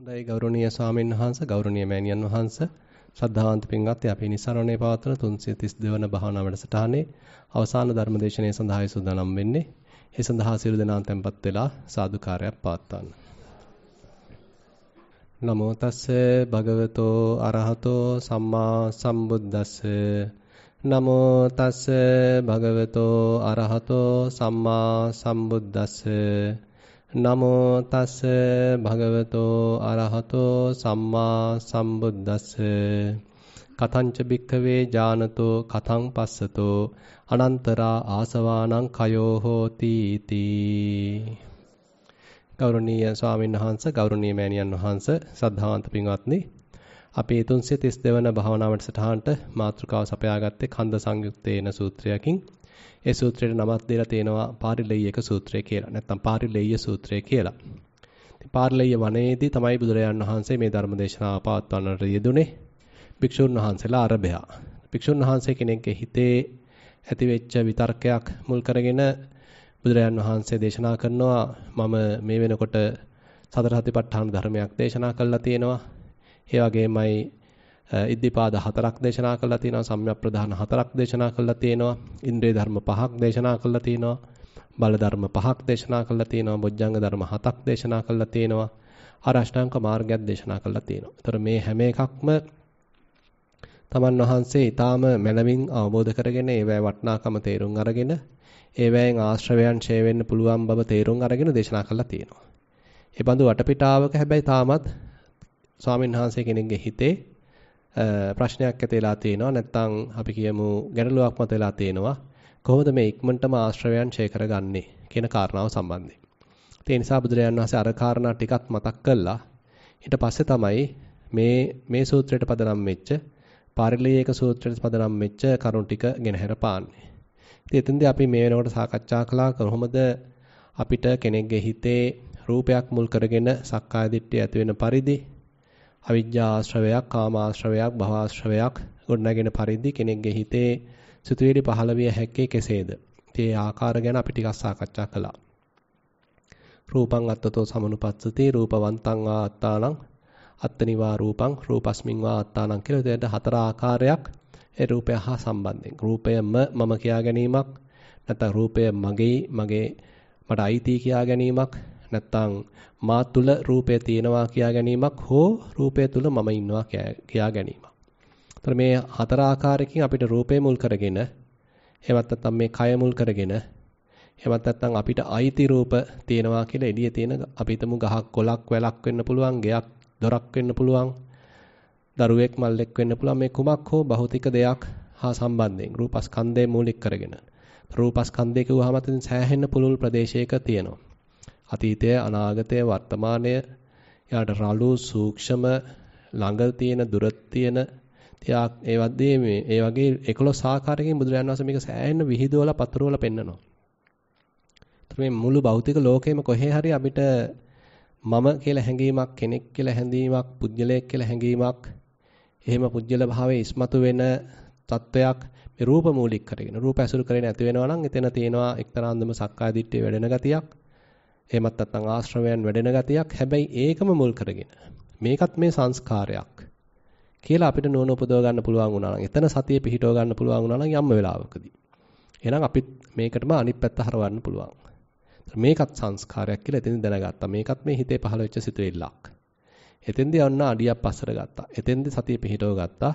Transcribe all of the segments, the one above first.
හොඳයි ගෞරවනීය ස්වාමීන් වහන්ස ගෞරවනීය මෑණියන් වහන්ස ශ්‍රද්ධාවන්ත පින්වත්නි අපේ නිසරණේ පවත්වන 332 වන භාවනා වැඩසටහනේ අවසාන ධර්ම දේශනාව සඳහායි සූදානම් වෙන්නේ. ඒ සඳහා සියලු දෙනාම tempත් වෙලා සාදුකාරයක් පවත්වන්න. නමෝ තස්ස භගවතෝ අරහතෝ සම්මා සම්බුද්දස්ස නමෝ තස්ස භගවතෝ අරහතෝ සම්මා සම්බුද්දස්ස නමෝ තස් භගවතෝ අරහතෝ සම්මා සම්බුද්දස්ස කතංච භික්ඛවේ ඥානතෝ කතං පස්සතෝ අනන්තරා ආසවානං කයෝ හෝති තී ගෞරවනීය ස්වාමීන් වහන්ස ගෞරවනීය මෑණියන් වහන්ස සද්ධාවන්ත පින්වත්නි අපේ 332 වන භාවනාවට සටහන්ට මාතෘකාව සපයාගත්තේ කන්ද සංයුත්තේන සූත්‍රයකින් ඒ සූත්‍රයට නමක් දීලා තියෙනවා පාරිලෙය්‍යක සූත්‍රය කියලා. නැත්නම් පාරිලෙය්‍ය සූත්‍රය කියලා. ඉතින් පාරිලෙය්‍ය වනයේදී තමයි බුදුරජාන් වහන්සේ මේ ධර්ම දේශනාව පවත්වන්නට යෙදුනේ. භික්ෂුන් වහන්සේලා අරබයා. භික්ෂුන් වහන්සේ කෙනෙක්ගේ හිතේ ඇතිවෙච්ච විතර්කයක් මුල් කරගෙන බුදුරජාන් වහන්සේ දේශනා කරනවා මම මේ වෙනකොට සතර සතිපට්ඨාන ධර්මයක් දේශනා කළා තියෙනවා. ඒ වගේමයි ඉද්ධිපාද හතරක් දේශනා කළා තියෙනවා සම්‍යක් ප්‍රධාන හතරක් දේශනා කළා තියෙනවා ඉන්ද්‍රිය ධර්ම පහක් දේශනා කළා තියෙනවා බල ධර්ම පහක් දේශනා කළා තියෙනවා බොජ්ජංග ධර්ම හතක් දේශනා කළා තියෙනවා අරෂ්ඨාංග මාර්ගයක් දේශනා කළා තියෙනවා. ඒතර මේ හැම එකක්ම තමන් වහන්සේ ඊටාම මනමින් අවබෝධ කරගෙන ඒවැය වටිනාකම තේරුම් අරගෙන ඒවැයෙන් ආශ්‍රවයන් ඡේ වෙන්න පුළුවන් බව තේරුම් අරගෙන දේශනා කළා තියෙනවා. ඒ බඳු වටපිටාවක හැබැයි තාමත් ස්වාමීන් වහන්සේ කෙනෙක්ගේ හිතේ ප්‍රශ්නයක් ඇතිලා තියෙනවා නැත්නම් අපි කියමු ගැටලුවක් මතලා තියෙනවා කොහොමද මේ ඉක්මනටම ආශ්‍රවයන් ඡය කරගන්නේ කියන කාරණාව සම්බන්ධයෙන්. ඒ නිසා බුදුරජාන් වහන්සේ අර කාරණා ටිකක් මතක් කළා. ඊට පස්සේ තමයි මේ මේ සූත්‍රයට පදනම් වෙච්ච පාරිලීයක සූත්‍රයට පදනම් වෙච්ච කරුණු ටික ගෙනහැර පාන්නේ. ඉතින් එතෙන්දී අපි මේ වෙනකොට සාකච්ඡා කළා කොහොමද අපිට කෙනෙක්ගේ හිතේ රූපයක් මුල් කරගෙන සක්කාය දිට්ඨිය ඇති වෙන පරිදි අවිජ්ජා ආශ්‍රවයක්, කාම ආශ්‍රවයක්, භව ආශ්‍රවයක් ගොඩනගෙන පරිදි කෙනෙක්ගේ හිතේ සිතුවිලි පහළ විය හැක්කේ කෙසේද? ඒ ආකාර ගැන අපි ටිකක් සාකච්ඡා කළා. රූපං අත්තතෝ සමනුපස්සති රූපවන්තං ආත්තානං අත්තනිවා රූපං රූපස්මින් වා ආත්තානං කියලා එතන හතර ආකාරයක් ඒ රූපය හා සම්බන්ධයෙන් රූපයම මම කියා ගැනීමක් නැත්නම් රූපය මගේ මගේ මට අයිති කියා ගැනීමක් නැත්තම් මා තුල රූපය තියෙනවා කියා ගැනීමක් හෝ රූපය තුල මම ඉන්නවා කියා ගැනීමක්. ඒතර මේ හතර ආකාරයකින් අපිට රූපය මුල් කරගෙන එවත් නැත්තම් මේ කය මුල් කරගෙන එවත් නැත්තම් අපිට අයිති රූප තියෙනවා කියලා එළියේ තියෙන අපි හිතමු ගහක් කොලක් වැලක් වෙන්න පුළුවන් ගයක් දොරක් වෙන්න පුළුවන් දරුවෙක් මල්ලෙක් වෙන්න පුළුවන් මේ කුමක් හෝ භෞතික දෙයක් හා සම්බන්ධයෙන් රූපස්කන්ධය මූලික කරගෙන රූපස්කන්ධය කිව්වහම තින් සෑහෙන්න පුළුල් ප්‍රදේශයක තියෙනවා අතීතය අනාගතය වර්තමානය යාට රළු සූක්ෂම ළඟ තියෙන දුර තියෙන තියාක් ඒ වගේ මේ ඒ වගේ 11 ආකාරයකින් බුදුරජාණන් වහන්සේ මේක සෑහෙන විහිදුවලා පතරවලා පෙන්නනවා. ඒතර මේ මුළු භෞතික ලෝකෙම කොහේ හරි අපිට මම කියලා හැඟීමක් කෙනෙක් කියලා හැඟීමක් පුජ්‍යලයක් කියලා හැඟීමක් එහෙම පුජ්‍යල භාවයේ ඉස්මතු වෙන තත්වයක් මේ රූප මූලික කරගෙන රූප ඇසුරු කරගෙන ඇති වෙනවා නම් එතන තියෙනවා එක්තරා අන්දම සක්කාය දිට්ඨිය වැඩෙන ගතියක් එහෙමත් නැත්නම් ආශ්‍රවයන් වැඩෙන ගතියක්. හැබැයි ඒකම මුල් කරගෙන මේකත් මේ සංස්කාරයක් කියලා අපිට නුවණ උපදව ගන්න පුළුවන් වුණා නම් එතන සතිය පිහිටව ගන්න පුළුවන් වුණා නම් යම්ම වෙලාවකදී. එහෙනම් අපිත් මේකටම අනිත් පැත්ත හරවන්න පුළුවන්. මේකත් සංස්කාරයක් කියලා එතෙන් දැනගත්තා. මේකත් මේ හිතේ පහළ වෙච්ච සිතුවිල්ලක්. එතෙන්දී ඔන්න අඩියක් පස්සට ගත්තා. එතෙන්දී සතිය පිහිටව ගත්තා.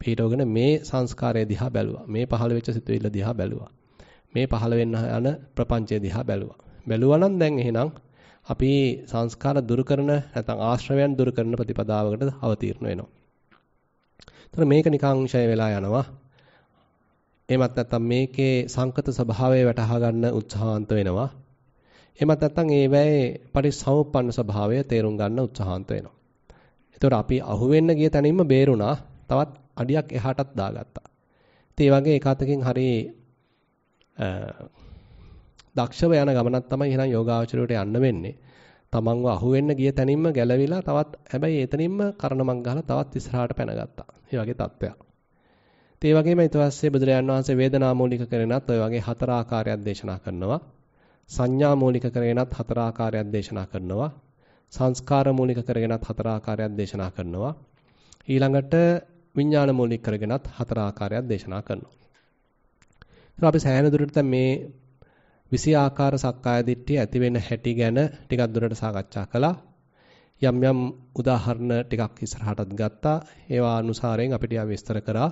පිහිටවගෙන මේ සංස්කාරය දිහා බැලුවා. මේ පහළ වෙච්ච සිතුවිල්ල දිහා බැලුවා. මේ පහළ වෙන්න යන ප්‍රපංචය දිහා බැලුවා. බැලුවා නම් දැන් එහෙනම් අපි සංස්කාර දුරු කරන නැත්නම් ආශ්‍රවයන් දුරු කරන ප්‍රතිපදාවකට අවතීර්ණ වෙනවා. ඒතර මේක නිකාංශය වෙලා යනවා. එමත් නැත්නම් මේකේ සංකත ස්වභාවය වටහා ගන්න උත්සාහන්ත වෙනවා. එමත් නැත්නම් ඒ වෙයි පරිසම්පන්න ස්වභාවය තේරුම් ගන්න උත්සාහන්ත වෙනවා. ඒතර අපි අහුවෙන්න ගිය තැනින්ම බේරුණා. තවත් අඩියක් එහාටත් දාගත්තා. ඉතින් ඒ වගේ එකතකින් හරි දක්ෂව යන ගමනක් තමයි එහෙනම් යෝගාචරයට යන්න වෙන්නේ. තමන්ව අහුවෙන්න ගිය තැනින්ම ගැලවිලා තවත් හැබැයි එතනින්ම කරණමක් ගහලා තවත් ඉස්සරහට පැනගත්තා. මේ වගේ තත්ත්වයක්. ඒ වගේම ඊට පස්සේ බුදුරජාන් වහන්සේ වේදනා මූලික කරගෙනත් ওই වගේ හතර ආකාරයක් දේශනා කරනවා. සංඥා මූලික කරගෙනත් හතර ආකාරයක් දේශනා කරනවා. සංස්කාර මූලික කරගෙනත් හතර ආකාරයක් දේශනා කරනවා. ඊළඟට විඥාන මූලික කරගෙනත් හතර ආකාරයක් දේශනා කරනවා. ඉතින් අපි සෑහෙන දුරට මේ විසි ආකාර සක්කාය දිට්ඨිය ඇති වෙන හැටි ගැන ටිකක් දුරට සාකච්ඡා කළා. යම් යම් උදාහරණ ටිකක් ඉස්සරහටත් ගත්තා. ඒවා අනුසාරයෙන් අපිට ආ විස්තර කරා.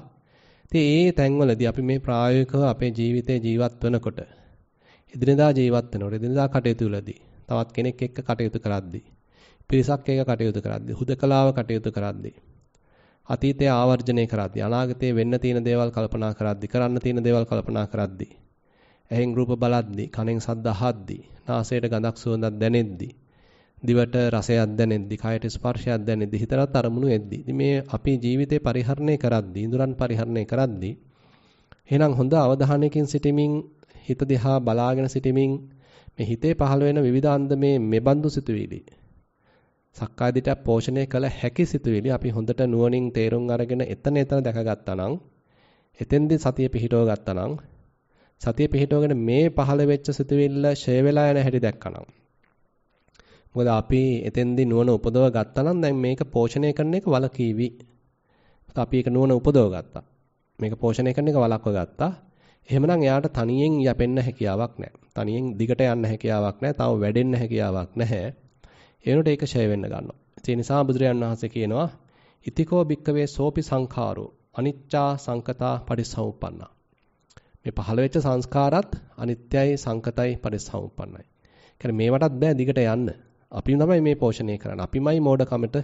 ඉතින් ඒ තැන්වලදී අපි මේ ප්‍රායෝගිකව අපේ ජීවිතේ ජීවත් වෙනකොට එදිනදා ජීවත් වෙනකොට එදිනදා කටයුතු වලදී තවත් කෙනෙක් එක්ක කටයුතු කරද්දී පිරිසක් එක්ක කටයුතු කරද්දී හුදකලාව කටයුතු කරද්දී අතීතය ආවර්ජනය කරද්දී අනාගතයේ වෙන්න තියෙන දේවල් කල්පනා කරද්දී කරන්න තියෙන දේවල් කල්පනා කරද්දී ඇහෙන් රූප බලද්දී, කනෙන් ශබ්ද අහද්දී, නාසයට ගඳක් සුවඳක් දැනෙද්දී, දිවට රසයක් දැනෙද්දී, කයට ස්පර්ශයක් දැනෙද්දී, හිතට අරමුණු එද්දී. මේ අපි ජීවිතේ පරිහරණය කරද්දී, ඉඳුරන් පරිහරණය කරද්දී එහෙනම් හොඳ අවධානයකින් සිටීමින් හිත දිහා බලාගෙන සිටීමින් මේ හිතේ පහළ වෙන විවිධ අන්දමේ මෙබඳු සිතුවිලි සක්කාය දිටක් පෝෂණය කළ හැකි සිතුවිලි අපි හොඳට නුවණින් තේරුම් අරගෙන එතන එතන දැකගත්තා නම් එතෙන්දී සතිය පිහිටව ගත්තා නම් සතිය පිහිටවගෙන මේ පහළ වෙච්ච සිතුවිල්ල ෂය වෙලා යන හැටි දැක්කනම් මොකද අපි එතෙන්දී නුවණ උපදව ගත්තනම් දැන් මේක පෝෂණය කරන එක වලකීවි අපි ඒක නුවණ උපදව ගත්තා මේක පෝෂණය කරන එක වලක්ව ගත්තා එහෙමනම් එයාට තනියෙන් යපෙන්න හැකියාවක් නැහැ තනියෙන් දිගට යන්න හැකියාවක් නැහැ තව වැඩෙන්න හැකියාවක් නැහැ ඒනොට ඒක ෂය වෙන්න ගන්නවා ඒ නිසා බුදුරජාණන් වහන්සේ කියනවා ඉතිකෝ භික්කවේ සෝපි සංඛාරෝ අනිච්චා සංකතා පරිසම්පන්නා මේ පහළ වෙච්ච සංස්කාරات අනිත්‍යයි සංකතයි පරිසම්පන්නයි. කියන්නේ මේවටත් බෑ දිගට යන්න. අපි තමයි මේ පෝෂණය කරන්නේ. අපිමයි මෝඩකමට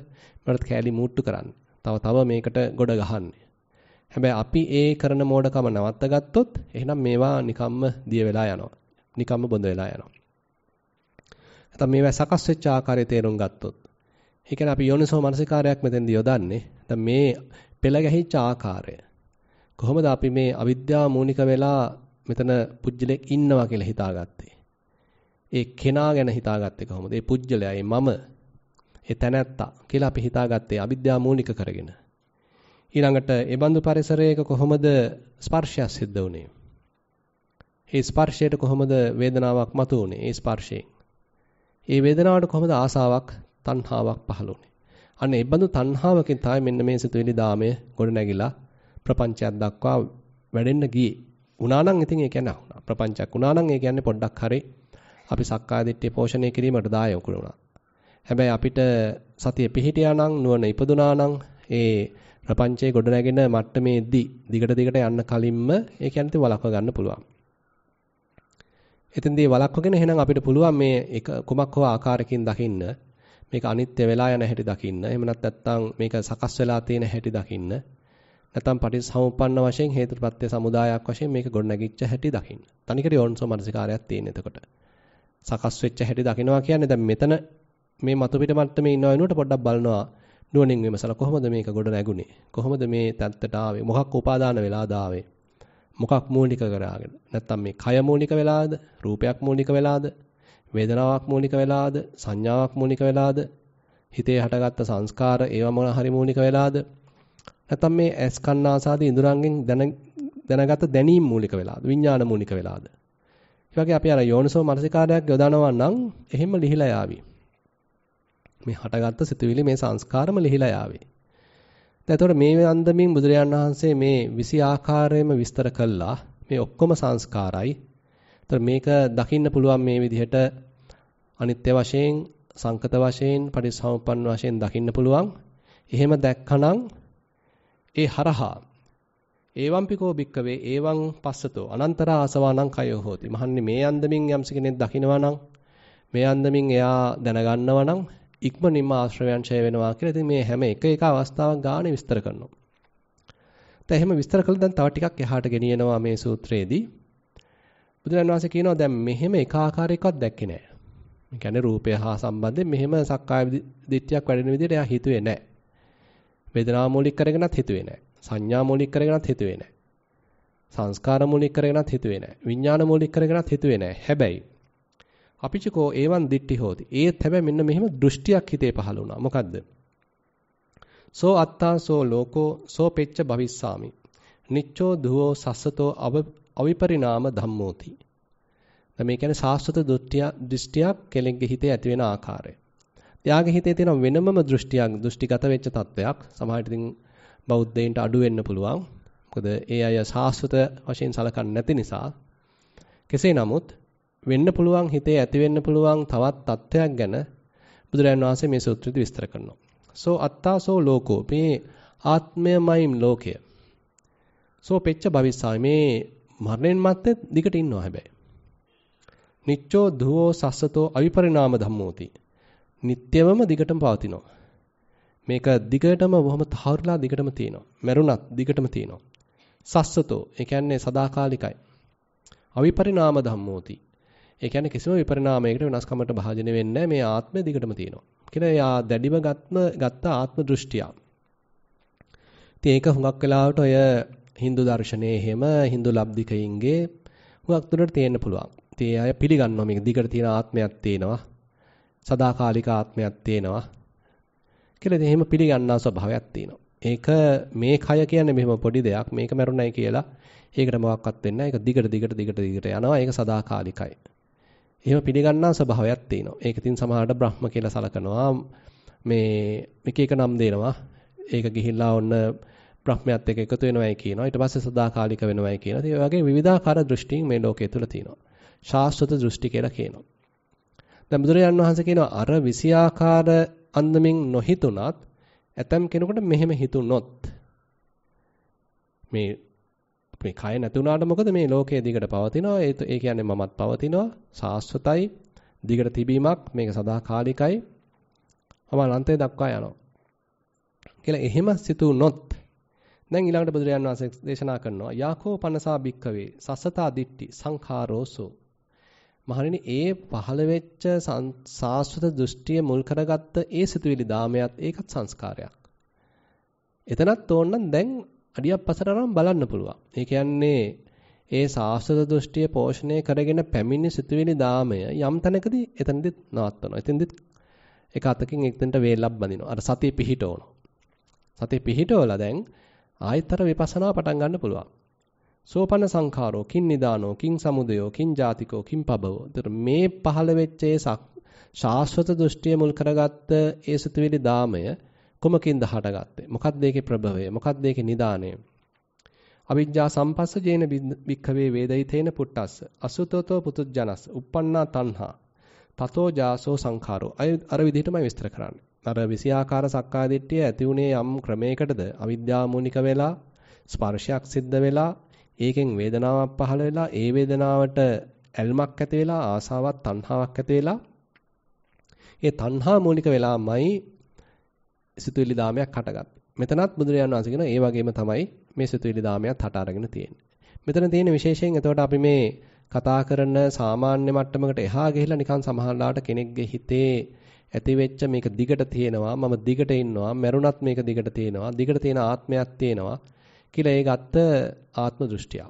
මරත් කෑලි මූට්ටු කරන්නේ. තව තව මේකට ගොඩ ගහන්නේ. හැබැයි අපි ඒ කරන මෝඩකම නවත්ත ගත්තොත් එහෙනම් මේවා නිකම්ම දිය වෙලා යනවා. නිකම්ම බොඳ වෙලා යනවා. නැත්නම් මේවා සකස් වෙච්ච ආකාරය තේරුම් ගත්තොත්. ඒ කියන්නේ අපි යෝනිසෝ මනසිකාරයක් මෙතෙන්දී යොදන්නේ. දැන් මේ පෙළ ගැහිච්ච ආකාරය කොහොමද අපි මේ අවිද්‍යාව මූනික වෙලා මෙතන පුජ්‍යලෙක් ඉන්නවා කියලා හිතාගත්තේ? ඒ කෙනා ගැන හිතාගත්තේ කොහොමද? ඒ පුජ්‍යලයා, ඒ මම, ඒ තැනැත්තා කියලා අපි හිතාගත්තේ අවිද්‍යාව මූනික කරගෙන. ඊළඟට ඒ බඳු පරිසරයක කොහොමද ස්පර්ශය සිද්ධ වුනේ? ඒ ස්පර්ශයට කොහොමද වේදනාවක් මතුවුනේ? ඒ ස්පර්ශයෙන්. ඒ වේදනාවට කොහොමද ආසාවක්, තණ්හාවක් පහළ වුනේ? අන්න ඒ බඳු තණ්හාවකින් තමයි මෙන්න මේ සිතුවිලි දාමය ගොඩ නැගිලා ප්‍රපංචයක් දක්වා වැඩෙන්න ගියේ. වුණා නම් ඉතින් ඒ කියන්නේ වුණා. ප්‍රපංචයක් වුණා නම් ඒ කියන්නේ පොඩ්ඩක් හරි අපි සක්කාය දිට්ඨිය පෝෂණය කිරීමට දායක වුණා. හැබැයි අපිට සතිය පිහිටියා නම් නුවණ ඉපදුනා නම් ඒ ප්‍රපංචයේ ගොඩ නැගෙන මට්ටමේදී දිගට දිගට යන්න කලින්ම ඒ කියන්නේ ඉතින් වළක්ව ගන්න පුළුවන්. එතෙන්දී වළක්වගෙන එහෙනම් අපිට පුළුවන් මේ එක කුමක් හෝ ආකාරයකින් දකින්න මේක අනිත්‍ය වෙලා යන හැටි දකින්න එහෙම නැත්නම් මේක සකස් වෙලා තියෙන හැටි දකින්න නැත්නම් පටිසමුප්පන්න වශයෙන් හේතුප්‍රත්‍ය සමුදායක් වශයෙන් මේක ගොඩනැගිච්ච හැටි දකින්න. තනිකර යෝනිසෝ මනසිකාරයක් තියෙන එතකොට. සකස් වෙච්ච හැටි දකිනවා කියන්නේ දැන් මෙතන මේ මතු පිට මට්ටමේ ඉන්න වෙනුවට පොඩ්ඩක් බලනවා නුවණින් විමසලා කොහොමද මේක ගොඩ නැගුණේ? කොහොමද මේ තත්ත්වයට ආවේ? මොකක් උපාදාන වෙලාද ආවේ? මොකක් මූලික කරාගෙන? නැත්නම් මේ කය මූලික වෙලාද? රූපයක් මූලික වෙලාද? වේදනාවක් මූලික වෙලාද? සංඥාවක් මූලික වෙලාද? හිතේ හටගත්ත සංස්කාර ඒවා මොන හරි මූලික වෙලාද? නැත්නම් මේ ඇස් කන් ආසාදී ඉඳුරංගෙන් දැනගත දැනීම් මූලික වෙලාද? විඥාන මූලික වෙලාද? ඒ වගේ අපි අර යෝනිසෝ මනසිකාරයක් යොදනවා නම් එහෙම ලිහිලා යාවි. මේ හටගත්ත සිතුවිලි මේ සංස්කාරම ලිහිලා යාවි. එතකොට මේ අන්දමින් බුදුරජාණන් වහන්සේ මේ 20 ආකාරයෙන්ම විස්තර කළා. මේ ඔක්කොම සංස්කාරයි. එතකොට මේක දකින්න පුළුවන් මේ විදිහට අනිත්‍ය වශයෙන්, සංකත වශයෙන්, පටිසමුප්පන් වශයෙන් දකින්න පුළුවන්. එහෙම දැක්කනම් ඒ හරහා ඒවම්පිකෝ භික්කවේ ඒවං පස්සතෝ අනන්තරා ආසවානං කයෝ හෝති. මහන්නේ මේ අන්දමින් යම්ස කෙනෙක් දකිනවා නම් මේ අන්දමින් එයා දැනගන්නවා නම් ඉක්මනින්ම ආශ්‍රවයන් ඡය වෙනවා කියලා. ඉතින් මේ හැම එක එක අවස්ථාවක් ගානේ විස්තර කරනවා. දැන් එහෙම විස්තර කළා දැන් තව ටිකක් එහාට ගෙනියනවා මේ සූත්‍රයේදී. බුදුරජාණන් වහන්සේ කියනවා දැන් මෙහෙම එක ආකාරයකවත් දැක්කේ නැහැ. මේ කියන්නේ රූපය හා සම්බන්ධයෙන් මෙහෙම සක්කාය දිට්ඨියක් වැඩෙන විදිහට එයා හිතුවේ නැහැ. වේදනාව මූලික කරගෙනත් හිතුවේ නැහැ. සංඥා මූලික කරගෙනත් හිතුවේ නැහැ. සංස්කාර මූලික කරගෙනත් හිතුවේ නැහැ. විඥාන මූලික කරගෙනත් හිතුවේ නැහැ. හැබැයි අපිචකෝ ඒවන් දිට්ටි හෝති. ඒත් හැබැයි මෙන්න මෙහෙම දෘෂ්ටියක් හිතේ පහළ වුණා. මොකද්ද? සෝ අත්තා සෝ ලෝකෝ සෝ පෙච්ච භවිස්සාමි. නිච්චෝ දුවෝ සස්සතෝ අවිපරිණාම ධම්මෝති. දැන් මේ කියන්නේ සාස්වත දෘෂ්ටියක් කෙලෙක්ගේ හිතේ ඇති වෙන ආකාරය. එයාගේ හිතේ තියෙන වෙනමම දෘෂ්ටියක් දෘෂ්ටිගත වෙච්ච තත්වයක් සමහරට ඉතින් බෞද්ධයින්ට අඩු වෙන්න පුළුවන්. මොකද ඒ අය සාස්වත වශයෙන් සලකන්නේ නැති නිසා. කෙසේ නමුත් වෙන්න පුළුවන් හිතේ ඇති වෙන්න පුළුවන් තවත් තත්වයක් ගැන බුදුරජාණන් වහන්සේ මේ සූත්‍රයේදී විස්තර කරනවා. සෝ අත්තාසෝ ලෝකෝ මේ ආත්මයමයිම් ලෝකය. සෝ පෙච්ච භවිස්සාමි මේ මරණයෙන් මත්තේ දිකට ඉන්නවා හැබැයි. නිච්චෝ දුවෝ සස්සතෝ අවිපරිණාම ධම්මෝති නිට්යවම දිගටම පවතිනවා. මේක දිගටම බොහොම තහවුරුලා දිගටම තියෙනවා. මරුණත් දිගටම තියෙනවා. සස්සතෝ ඒ කියන්නේ සදාකාලිකයි. අවිපරිණාම ධම්මෝති. ඒ කියන්නේ කිසිම විපරිණාමයකට වෙනස්කමකට භාජනය වෙන්නේ මේ ආත්මය දිගටම තියෙනවා. කියලා එයා දැඩිව ගත්ම ගත්ත ආත්ම දෘෂ්ටිය. ඉතින් ඒක හුඟක් වෙලාවට ඔය Hindu දර්ශනයේ එහෙම Hindu ලබ්ධිකයින්ගේ හුඟක් දුරට තියෙන්න පුළුවන්. ඉතින් අය පිළිගන්නවා මේක දිගට තියෙන ආත්මයක් තියෙනවා. සදාකාලික ආත්මයක් තියෙනවා කියලා ඉතින් එහෙම පිළිගන්නා ස්වභාවයක් තියෙනවා. ඒක මේ කය කියන්නේ මෙහෙම පොඩි දෙයක් මේක මරුණයි කියලා ඒකට මොකක්වත් වෙන්නේ නැහැ. ඒක දිගට දිගට දිගට දිගට යනවා. ඒක සදාකාලිකයි. එහෙම පිළිගන්නා ස්වභාවයක් තියෙනවා. ඒක ඉතින් සමහරට බ්‍රහ්ම කියලා සලකනවා. මේ එක එක නම් දෙනවා. ඒක ගිහිල්ලා ඔන්න බ්‍රහ්මයත් එක්ක එකතු වෙනවයි කියනවා. ඊට පස්සේ සදාකාලික වෙනවයි කියනවා. ඒ වගේ විවිධාකාර දෘෂ්ටීන් මේ ලෝකයේ තුල තියෙනවා. ශාස්ත්‍රත දෘෂ්ටි කියලා කියනවා. දැන් බුදුරජාන් වහන්සේ කියනවා අර විසියාකාර අන්දමින් නොහිතුණත් ඇතම් කෙනෙකුට මෙහෙම හිතුනොත් මේ මේ කය නැති වුණාට මොකද මේ ලෝකයේ දිගට පවතිනවා ඒ ඒ කියන්නේ මමත් පවතිනවා සාස්වතයි දිගට තිබීමක් මේක සදාකාලිකයි මම අනන්තය දක්වා යනවා කියලා එහෙම සිතුනොත් දැන් ඊළඟට බුදුරජාන් වහන්සේ දේශනා කරනවා යාකෝ පනසා භික්කවේ සස්සතා දිට්ටි සංඛාරෝසෝ මහණෙනි ඒ පහළ වෙච්ච සාස්වත දෘෂ්ටිය මුල් කරගත්ත ඒ සිතුවිලි දාමයක් ඒකත් සංස්කාරයක්. එතනත් ඕනනම් දැන් අඩියක් පසට අරන් බලන්න පුළුවන්. ඒ කියන්නේ ඒ සාස්වත දෘෂ්ටිය පෝෂණය කරගෙන පැමිණි සිතුවිලි දාමය යම් තැනකදී එතනදිත් නවත්වනවා. එතනදිත් එක අතකින් එක්තෙන්ට වේලක් බඳිනවා. අර සතිය පිහිටවනවා. සතිය පිහිටවලා දැන් ආයතර විපස්සනා පටන් ගන්න පුළුවන්. සෝපන සංඛාරෝ කින් නිදානෝ කින් සමුදයෝ කින් ජාතිකෝ කින් පබවෝ. ඒතර මේ පහළ වෙච්ච ඒ ශාස්වත දෘෂ්ටිය මුල් කරගත්ත ඒ සිතුවිලි දාමය කොමකින්ද හටගත්තේ? මොකක්ද ඒකේ ප්‍රභවය? මොකක්ද ඒකේ නිදානය? අවිජ්ජා සම්පස්සජේන භික්ඛවේ වේදිතේන පුට්ටස්ස අසුතෝතෝ පුතුජනස් uppannā tanhā තතෝ ජාසෝ සංඛාරෝ අර විදිහටමයි විස්තර කරන්නේ. අර විෂයාකාර සක්කාය දිට්ඨිය ඇති උනේ යම් ක්‍රමයකටද අවිද්‍යා මූනික වෙලා ස්පර්ශයක් සිද්ධ වෙලා ඒකෙන් වේදනාවක් පහළ වෙලා ඒ වේදනාවට ඇල්මක් ඇති වෙලා ආසාවක් තණ්හාවක් ඇති වෙලා ඒ තණ්හා මූලික වෙලාමයි සිතුවිලි දාමයක් හටගත්තේ. මෙතනත් බුදුරජාණන් වහන්සේ කියන ඒ වගේම තමයි මේ සිතුවිලි දාමයක් හට අරගෙන තියෙන්නේ. මෙතන තියෙන විශේෂයෙන් එතකොට අපි මේ කතා කරන සාමාන්‍ය මට්ටමකට එහා ගිහිලා නිකන් සමහරලාට කෙනෙක්ගේ හිතේ ඇති වෙච්ච මේක දිගට තියෙනවා මම දිගට ඉන්නවා මැරුණත් මේක දිගට තියෙනවා දිගට තියෙන ආත්මයක් තියෙනවා කියලා ඒ ගත්ත ආත්ම දෘෂ්ටිය.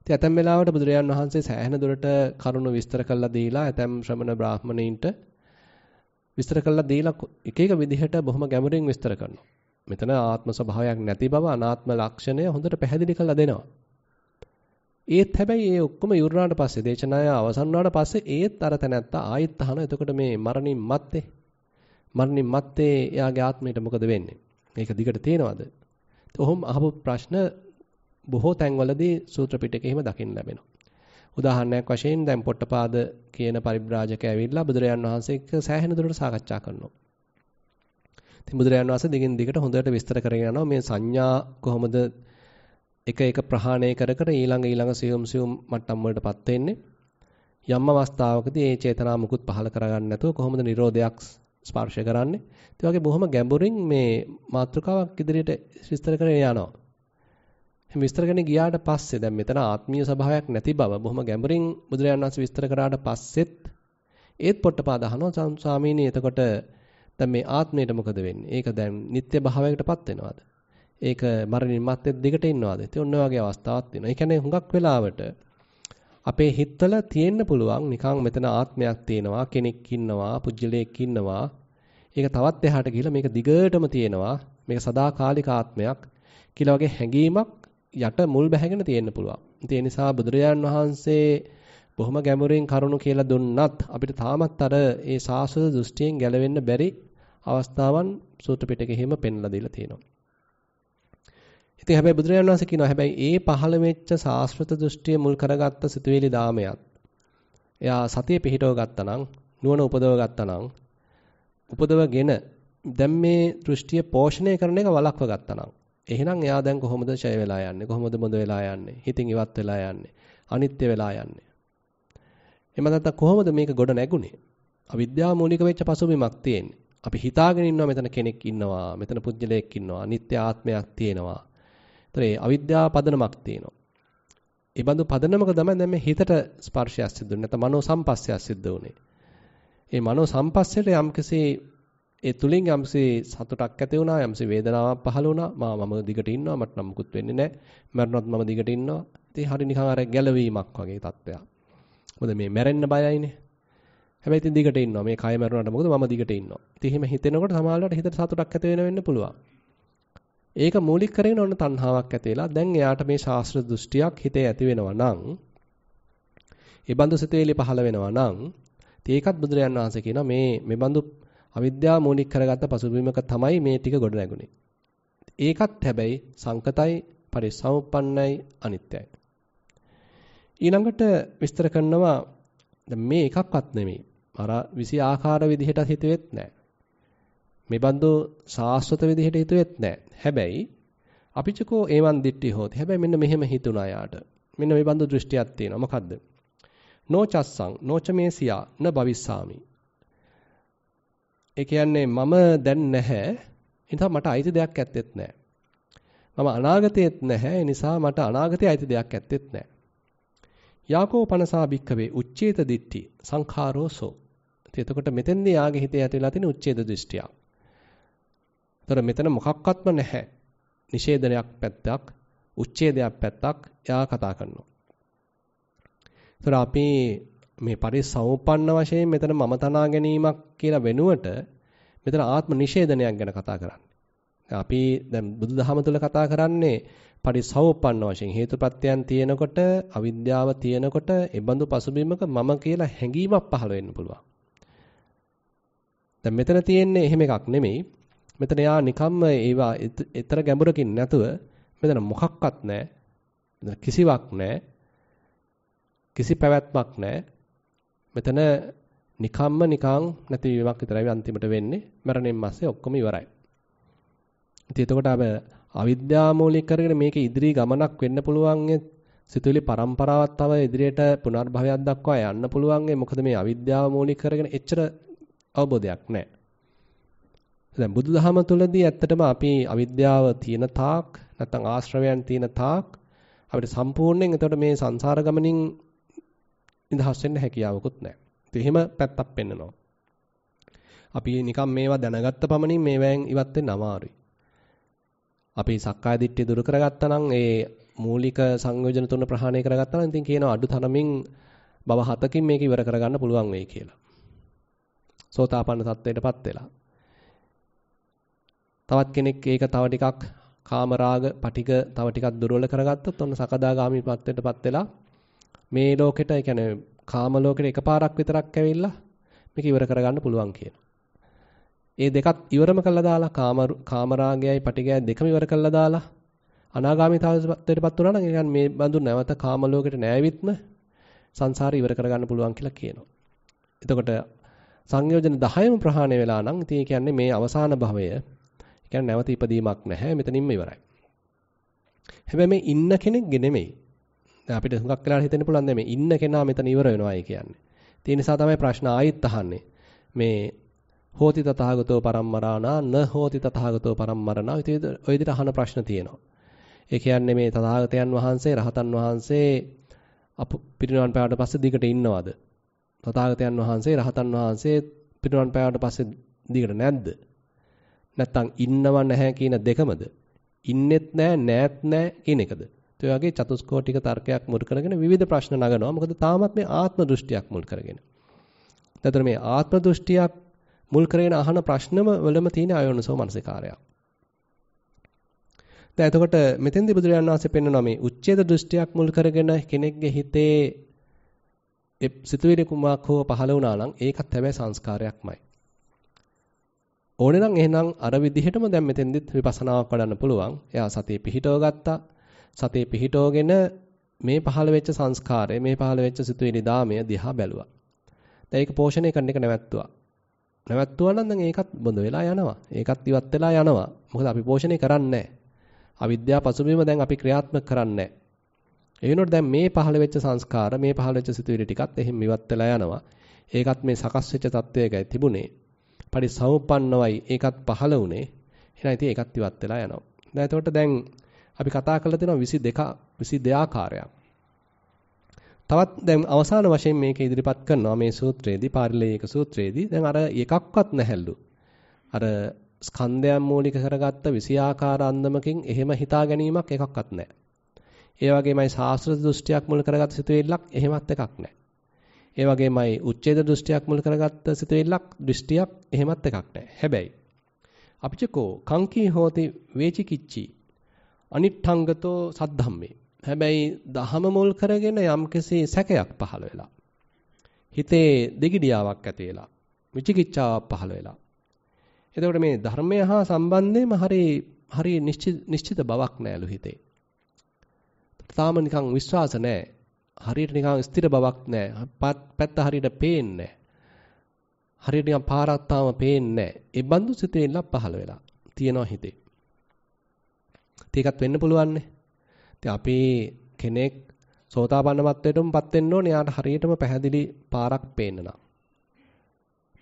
ඉතින් ඇතැම් වෙලාවට බුදුරජාන් වහන්සේ සෑහෙන දුරට කරුණු විස්තර කළා දීලා ඇතැම් ශ්‍රමණ බ්‍රාහමණයින්ට විස්තර කළා දීලා එක එක විදිහට බොහොම ගැඹුරින් විස්තර කරනවා. මෙතන ආත්ම ස්වභාවයක් නැති බව අනාත්ම ලක්ෂණය හොඳට පැහැදිලි කරලා දෙනවා. ඒත් හැබැයි ඒ ඔක්කොම ඉවරනාට පස්සේ දේශනාව අවසන් වුණාට පස්සේ ඒත් අර තැනත්ත ආයෙත් අහන එතකොට මේ මරණින් මත්තේ මරණින් මත්තේ එයාගේ ආත්මයට මොකද වෙන්නේ? මේක දිගට තේනවද? ඔහොම අහපු ප්‍රශ්න බොහෝ තැන්වලදී සූත්‍ර පිටකේ එහෙම දකින්න ලැබෙනවා. උදාහරණයක් වශයෙන් දැන් පොට්ටපාද කියන පරිබ්‍රාජක ඇවිල්ලා බුදුරජාන් වහන්සේ එක්ක සෑහෙන දුරට සාකච්ඡා කරනවා. ඉතින් බුදුරජාන් වහන්සේ දිගින් දිගට හොඳට විස්තර කරගෙන යනවා මේ සංඥා කොහොමද එක එක ප්‍රහාණය කර කර ඊළඟ ඊළඟ සියුම් සියුම් මට්ටම් වලටපත් වෙන්නේ. යම් අවස්ථාවකදී ඒ චේතනා මුකුත් පහළ කරගන්න නැතුව කොහොමද Nirodhayak ස්පර්ශ කරන්නේ. ඒ වගේ බොහොම ගැඹුරින් මේ මාත්‍රකාවක් ඉදිරියට විස්තර කරගෙන යනවා. එහෙනම් විස්තර කරගෙන ගියාට පස්සේ දැන් මෙතන ආත්මීය ස්වභාවයක් නැති බව බොහොම ගැඹුරින් බුදුරජාණන් වහන්සේ විස්තර කරාට පස්සෙත් ඒත් පොට්ටපාද අහනවා ස්වාමීනි එතකොට දැන් මේ ආත්මයට මොකද වෙන්නේ? ඒක දැන් නිත්‍ය භාවයකටපත් වෙනවද? ඒක මරණින් මත්තේ දිගට ඉන්නවද? ඉතින් ඔන්න ඔයගේ අවස්ථාවක් තියෙනවා. ඒ කියන්නේ හුඟක් වෙලාවට අපේ හිතවල තියෙන්න පුළුවන් නිකන් මෙතන ආත්මයක් තියෙනවා කෙනෙක් ඉන්නවා පුජ්‍යලයක් ඉන්නවා ඒක තවත් එහාට ගිහලා මේක දිගටම තියෙනවා මේක සදාකාලික ආත්මයක් කියලා වගේ හැඟීමක් යට මුල් බැහැගෙන තියෙන්න පුළුවන්. ඒ නිසා බුදුරජාන් වහන්සේ බොහොම ගැඹුරින් කරුණු කියලා දුන්නත් අපිට තාමත් අර ඒ සාසන දෘෂ්ටියෙන් ගැලවෙන්න බැරි අවස්ථාවන් සූත්‍ර පිටකෙහිම පෙන්ලා දීලා තියෙනවා. ඉතින් හැබැයි බුදුරජාණන් වහන්සේ කියනවා හැබැයි ඒ පහළ වෙච්ච සාස්ෘත දෘෂ්ටිය මුල් කරගත්ත සිතුවිලි දාමයක්. එයා සතිය පිහිටව ගත්තනම් නුවණ උපදව ගත්තනම් උපදවගෙන දැන් මේ දෘෂ්ටිය පෝෂණය කරන එක වළක්ව ගත්තනම් එහෙනම් එයා දැන් කොහොමද ඡය වෙලා යන්නේ කොහොමද මොඳ වෙලා යන්නේ හිතින් ඉවත් වෙලා යන්නේ අනිත්‍ය වෙලා යන්නේ එහෙම නැත්නම් කොහොමද මේක ගොඩ නැගුණේ අවිද්‍යාව මූලික වෙච්ච පසුබිමක් තියෙන්නේ අපි හිතාගෙන ඉන්නවා මෙතන කෙනෙක් ඉන්නවා මෙතන පුජ්‍යලයක් ඉන්නවා අනිත්‍ය ආත්මයක් තියෙනවා ඒතර ඒ අවිද්‍යාව පදනමක් තියෙනවා. ඒ බඳු පදනමක තමයි දැන් මේ හිතට ස්පර්ශයක් සිද්ධ වෙන්නේ. නැත්නම් මනෝ සම්පස්සයක් සිද්ධ වුනේ. ඒ මනෝ සම්පස්සයට යම්කිසි ඒ තුලින් යම්සේ සතුටක් ඇති වුණා යම්සේ වේදනාවක් පහළ වුණා මා මම දිගට ඉන්නවා මට නම් මුකුත් වෙන්නේ නැහැ මරණොත් මම දිගට ඉන්නවා ඉතින් හරි නිකන් අර ගැලවීමක් වගේ තත්ත්වයක් මොකද මේ මැරෙන්න බයයිනේ හැබැයි ඉතින් දිගට ඉන්නවා මේ කය මැරුණාට මොකද මම දිගට ඉන්නවා ඉතින් එහෙම හිතෙනකොට සමහරවිට හිතට සතුටක් ඇති වෙන වෙන්න පුළුවන් ඒක මූලික කරගෙන ඔන්න තණ්හාවක් ඇති වෙලා දැන් එයාට මේ ශාස්ත්‍ර දෘෂ්ටියක් හිතේ ඇති වෙනවා නම් ඒ බඳු සිතුවිලි පහළ වෙනවා නම් ඒකත් බුදුරයන් වහන්සේ කියනවා මේ මේ බඳු අවිද්‍යාව මූලික කරගත්ත පසුබිමක තමයි මේ ටික ගොඩ නැගුණේ. ඒකත් හැබැයි සංකතයි පරිසම්පන්නයි අනිත්‍යයි. ඊළඟට විස්තර කරනවා මේ එකක්වත් නෙමෙයි. අර විසි ආකාර විදිහට හිතුවෙත් නැහැ. මේ බඳු සාස්වත විදිහට හිතුවෙත් නැහැ. හැබැයි අපිචකෝ ඒවන් දිට්ටි හොත්. හැබැයි මෙන්න මෙහෙම හිතුණා යාට. මෙන්න මේ බඳු දෘෂ්ටියක් තියෙනවා. මොකද්ද? නොචස්සං නොචමේසියා න භවිස්සාමි. ඒ කියන්නේ මම දැන් නැහැ. එතන මට අයිති දෙයක් ඇත්තෙත් නැහැ. මම අනාගතයේත් නැහැ. ඒ නිසා මට අනාගතයේ අයිති දෙයක් ඇත්තෙත් නැහැ. යාකෝ පනසා භික්කවේ උච්චේත දිට්ටි සංඛාරෝසෝ. එතකොට මෙතෙන්දී යාගේ හිතේ ඇතිලා තියෙන උච්චේත දෘෂ්ටියක්. ඒතර මෙතන මොකක්වත්ම නැහැ. නිෂේධනයක් පැත්තක්, උච්ඡේදයක් පැත්තක් එයා කතා කරනවා. ඒතර අපි මේ පරිසම්පන්න වශයෙන් මෙතන මම තනා ගැනීමක් කියලා වෙනුවට මෙතන ආත්ම නිෂේධනයක් ගැන කතා කරන්නේ. අපි දැන් බුදුදහම තුළ කතා කරන්නේ පරිසවපන්න වශයෙන් හේතුප්‍රත්‍යයන් තියෙනකොට අවිද්‍යාව තියෙනකොට ඒබඳු පසුබිමක මම කියලා හැඟීමක් පහළ වෙන්න පුළුවන්. දැන් මෙතන තියෙන්නේ එහෙම එකක් නෙමෙයි. මෙතන යා නිකම්ම ඒවා ඊතර ගැඹුරකින් නැතුව මෙතන මොකක්වත් නැහැ. මෙතන කිසිවක් නැහැ. කිසි පැවැත්මක් නැහැ. මෙතන නිකම්ම නිකං නැතිවීමක් විතරයි අන්තිමට වෙන්නේ. මරණයෙන් පස්සේ ඔක්කොම ඉවරයි. ඉතින් එතකොට අප අවිද්‍යාමූලික කරගෙන මේක ඉදිරි ගමනක් වෙන්න පුළුවන් සිතුවිලි પરම්පරාවක් තව ඉදිරියට පුනර්භවයක් දක්වා යන්න පුළුවන් මොකද මේ අවිද්‍යාව මූලික කරගෙන එච්චර අවබෝධයක් නැහැ. දැන් බුදුදහම තුළදී ඇත්තටම අපි අවිද්‍යාව තියෙන තාක් නැත්නම් ආශ්‍රවයන් තියෙන තාක් අපිට සම්පූර්ණයෙන් එතකොට මේ සංසාර ගමනින් නිදහස් වෙන්න හැකියාවකුත් නැහැ. ඉතින් එහෙම පැත්තක් පෙන්නනවා. අපි නිකම් මේවා දැනගත්ත පමණින් මේවෙන් ඉවත් වෙන්න අමාරුයි. අපි සක්කාය දිට්ඨිය දුරු කරගත්තා නම් ඒ මූලික සංයෝජන තුන ප්‍රහාණය කරගත්තා නම් ඉතින් කියනවා අඩු තරමින් බව හතකින් මේක ඉවර කරගන්න පුළුවන් වෙයි කියලා. සෝතාපන්න තත්ත්වයටපත් වෙලා. තවත් කෙනෙක් ඒක තව ටිකක් කාමරාග, පටික තව ටිකක් දුර්වල කරගත්තොත් ඔන්න සකදාගාමි පත්වෙටපත් වෙලා මේ ලෝකෙට ඒ කියන්නේ කාම ලෝකෙට එකපාරක් විතරක් ඇවිල්ලා මේක ඉවර කරගන්න පුළුවන් කියන. ඒ දෙකත් ඉවරම කළා දාලා කාම කාමරාගයයි පටිකයයි දෙකම ඉවර කළා දාලා අනාගාමීතාවයටපත් වුණා නම් ඒ කියන්නේ මේ බඳු නැවත කාම ලෝකෙට නෑවිත්ම සංසාරය ඉවර කරගන්න පුළුවන් කියලා කියනවා. එතකොට සංයෝජන 10ම ප්‍රහාණය වෙලා නම් ඉතින් කියන්නේ මේ අවසාන භවය කියන්නේ නැවත ඉපදීමක් නැහැ මෙතනින්ම ඉවරයි. හැබැයි මේ ඉන්න කෙනෙක්ගේ නෙමෙයි. දැන් අපිට හුඟක් වෙලාවට හිතෙන්න පුළුවන් දැන් මේ ඉන්න කෙනා මෙතන ඉවර වෙනවායි කියන්නේ. ඒ නිසා තමයි ප්‍රශ්න ආයෙත් අහන්නේ. මේ හෝති තථාගතෝ පරම්මරාණා න හෝති තථාගතෝ පරම්මරණා ඉතින් ඔය විදිහට අහන ප්‍රශ්න තියෙනවා. ඒ කියන්නේ මේ තථාගතයන් වහන්සේ රහතන් වහන්සේ පිරිනිවන් පෑවට පස්සේ දිගට ඉන්නවද? තථාගතයන් වහන්සේ රහතන් වහන්සේ පිරිනිවන් පෑවට පස්සේ දිගට නැද්ද? නැත්තම් ඉන්නව නැහැ කියන දෙකමද? ඉන්නෙත් නැහැ නැත් නැහැ කියන එකද? ඒ වගේ චතුස්කෝටික තර්කයක් මුල් කරගෙන විවිධ ප්‍රශ්න නගනවා. මොකද තාමත් මේ ආත්ම දෘෂ්ටියක් මුල් කරගෙන. නැතර මේ ආත්ම දෘෂ්ටියක් මුල් කරගෙන අහන ප්‍රශ්නම වලම තියෙන අයෝනසෝ මනසිකාරයක්. දැන් එතකොට මෙතෙන්දී බුදුරජාණන් වහන්සේ පෙන්වනවා මේ උච්ඡේද දෘෂ්ටියක් මුල් කරගෙන කෙනෙක්ගේ හිතේ සිතුවිලි කුමක් හෝ පහළ වුණා නම් ඒකත් හැබැයි සංස්කාරයක්මයි. ඕනේ නම් එහෙනම් අර විදිහටම දැන් මෙතෙන්දිත් විපස්සනාවක් වඩන්න පුළුවන්. එයා සතිය පිහිටව ගත්තා. සතිය පිහිටවගෙන මේ පහළ වෙච්ච සංස්කාරය, මේ පහළ වෙච්ච සිතුවිලි දාමය දිහා බැලුවා. දැන් ඒක පෝෂණය කරන එක නැවැත්තුවා. නැවැත්තුවා නම් දැන් ඒකත් බොඳ වෙලා යනවා. ඒකත් ඉවත් වෙලා යනවා. මොකද අපි පෝෂණය කරන්නේ අවිද්‍යාව පසුබිම දැන් අපි ක්‍රියාත්මක කරන්නේ ඒ වෙනකොට දැන් මේ පහළ වෙච්ච සංස්කාර, මේ පහළ වෙච්ච සිතුවිලි ටිකත් එහෙම ඉවත් වෙලා යනවා. ඒකත් මේ සකස් වෙච්ච තත්වයකයි තිබුණේ. පරිසම්පන්නවයි ඒකත් පහළ වුණේ. එහෙනම් ඉතින් ඒකත් ඉවත් වෙලා යනවා. දැන් එතකොට දැන් අපි කතා කරලා තියෙනවා 22 22 ආකාරයක්. තවත් දැන් අවසාන වශයෙන් මේක ඉදිරිපත් කරනවා මේ සූත්‍රයේදී පාරිලේයක සූත්‍රයේදී දැන් අර එකක්වත් නැහැලු. අර ස්කන්ධයන් මූලික කරගත්ත 20 ආකාර අන්දමකින් එහෙම හිතා ගැනීමක් එකක්වත් නැහැ. ඒ වගේමයි ශාස්ත්‍ර දෘෂ්ටියක් මුල් කරගත්ත සිතුවිල්ලක් එහෙමත් එකක් නැහැ. ඒ වගේමයි උච්ඡේද දෘෂ්ටියක් මුල් කරගත්ත සිතුවිල්ලක් දෘෂ්ටියක් එහෙමත් එකක් නැහැ. හැබැයි අපිචකෝ කංකී හෝති වේචිකිච්චි අනිට්ඨංගතෝ සද්ධම්මේ. හැබැයි දහම මුල් කරගෙන යම්කිසි සැකයක් පහළ වෙලා. හිතේ දෙගිඩියාවක් ඇති වෙලා. විචිකිච්ඡාවක් පහළ වෙලා. එතකොට මේ ධර්මය හා සම්බන්ධයෙන්ම හරි හරි නිශ්චිත බවක් නැලු හිතේ. තාම නිකන් විශ්වාස නැහැ. හරියට නිකන් ස්ථිර බවක් නැහැ. පැත්ත හරියට පේන්නේ හරියට නිකන් පාරක් තාම පේන්නේ නැහැ. ඒ බඳු සිතේilla පහළ වෙලා තියෙනවා හිතේ. ඒකත් වෙන්න පුළුවන්නේ. ඉතින් අපි කෙනෙක් සෝතාපන්න මට්ටයටමපත් වෙන්න ඕනේ. යාට හරියටම පැහැදිලි පාරක් පේන්න නම්.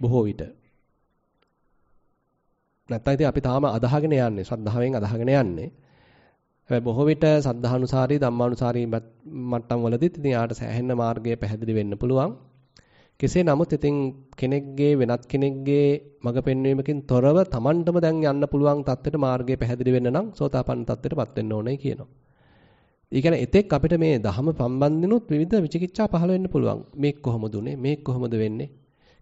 බොහෝ විට. නැත්තම් ඉතින් අපි තාම අදහගෙන යන්නේ. ශ්‍රද්ධාවෙන් අදහගෙන යන්නේ. හැබැයි බොහෝ විට සද්ධානුසාරී ධම්මානුසාරී මට්ටම් වලදීත් ඉතින් යාට සෑහෙන මාර්ගය පැහැදිලි වෙන්න පුළුවන්. කෙසේ නමුත් ඉතින් කෙනෙක්ගේ වෙනත් කෙනෙක්ගේ මඟ පෙන්වීමකින් තොරව Tamanටම දැන් යන්න පුළුවන් தත්තෙට මාර්ගය පැහැදිලි වෙන්න නම් සෝතාපන්න தත්තෙටපත් වෙන්න ඕනේ කියනවා. ඒ කියන්නේ එතෙක් අපිට මේ ධහම සම්බන්ධිනුත් විවිධ විචිකිච්ඡා පහළ වෙන්න පුළුවන්. මේක කොහොමද උනේ? මේක කොහොමද වෙන්නේ?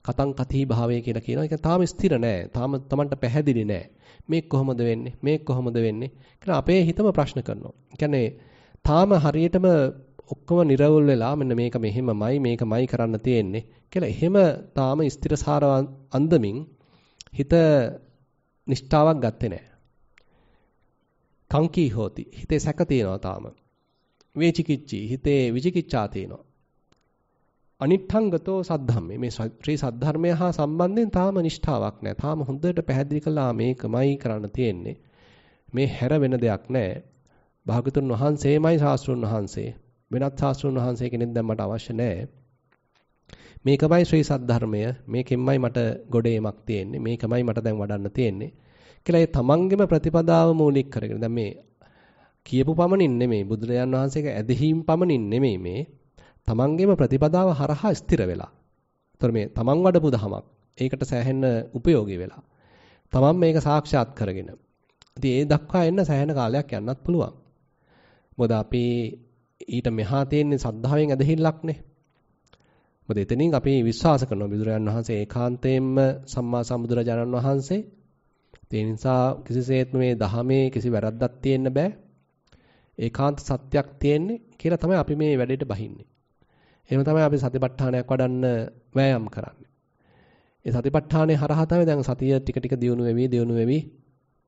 කතං කතිහි භාවය කියලා කියනවා. ඒක තාම ස්ථිර නෑ. තාම Tamanට පැහැදිලි නෑ. මේ කොහොමද වෙන්නේ මේ කොහොමද වෙන්නේ කියලා අපේ හිතම ප්‍රශ්න කරනවා. කියන්නේ තාම හරියටම ඔක්කොම නිරවුල් වෙලා මෙන්න මේක මෙහෙමමයි මේකමයි කරන්න තියෙන්නේ කියලා එහෙම තාම ස්ථිරසාර අන්දමින් හිත නිෂ්ඨාවක් ගත්තේ නැහැ. කංකී හෝති හිතේ සැක තියෙනවා තාම. වේචිකිච්චි හිතේ විචිකිච්ඡා තියෙනවා. අනිත්ඨංගතෝ සද්ධම්මේ මේ ශ්‍රී සද්ධර්මය හා සම්බන්ධයෙන් තාම නිෂ්ඨාවක් නැහැ. තාම හොඳට පැහැදිලි කළා මේකමයි කරන්න තියෙන්නේ. මේ හැර වෙන දෙයක් නැහැ. භාගතුන් වහන්සේමයි ශාස්ත්‍රුන් වහන්සේ. වෙනත් ශාස්ත්‍රුන් වහන්සේ කෙනෙක් දැන් මට අවශ්‍ය නැහැ. මේකමයි ශ්‍රී සද්ධර්මය. මේකෙන්මයි මට ගොඩේමක් තියෙන්නේ. මේකමයි මට දැන් වඩන්න තියෙන්නේ. කියලා ඒ තමන්ගේම ප්‍රතිපදාව මූලික කරගෙන දැන් මේ කියපු පමණින් නෙමෙයි බුදුරජාන් වහන්සේක ඇදහිීම් පමණින් නෙමෙයි මේ තමන්ගේම ප්‍රතිපදාව හරහා ස්ථිර වෙලා. ඒතර මේ තමන් වඩපු දහමක්. ඒකට සෑහෙන්න උපයෝගී වෙලා. තමන් මේක සාක්ෂාත් කරගෙන. ඉතින් ඒ දක්වා එන්න සෑහෙන කාලයක් යන්නත් පුළුවන්. මොකද අපි ඊට මෙහා තියෙන සද්ධාවෙන් ඇදහිල්ලක්නේ. මොකද එතනින් අපි විශ්වාස කරනවා බුදුරජාන් වහන්සේ ඒකාන්තයෙන්ම සම්මා සම්බුදුරජාණන් වහන්සේ. ඒ නිසා කිසිසේත්ම මේ දහමේ කිසි වැරද්දක් තියෙන්න බෑ. ඒකාන්ත සත්‍යක් තියෙන්නේ කියලා තමයි අපි මේ වැඩේට බහින්නේ. එහෙම තමයි අපි සතිපට්ඨානයක් වඩන්න වෑයම් කරන්නේ. ඒ සතිපට්ඨානේ හරහා තමයි දැන් සතිය ටික ටික දියුණු වෙවි දියුණු වෙවි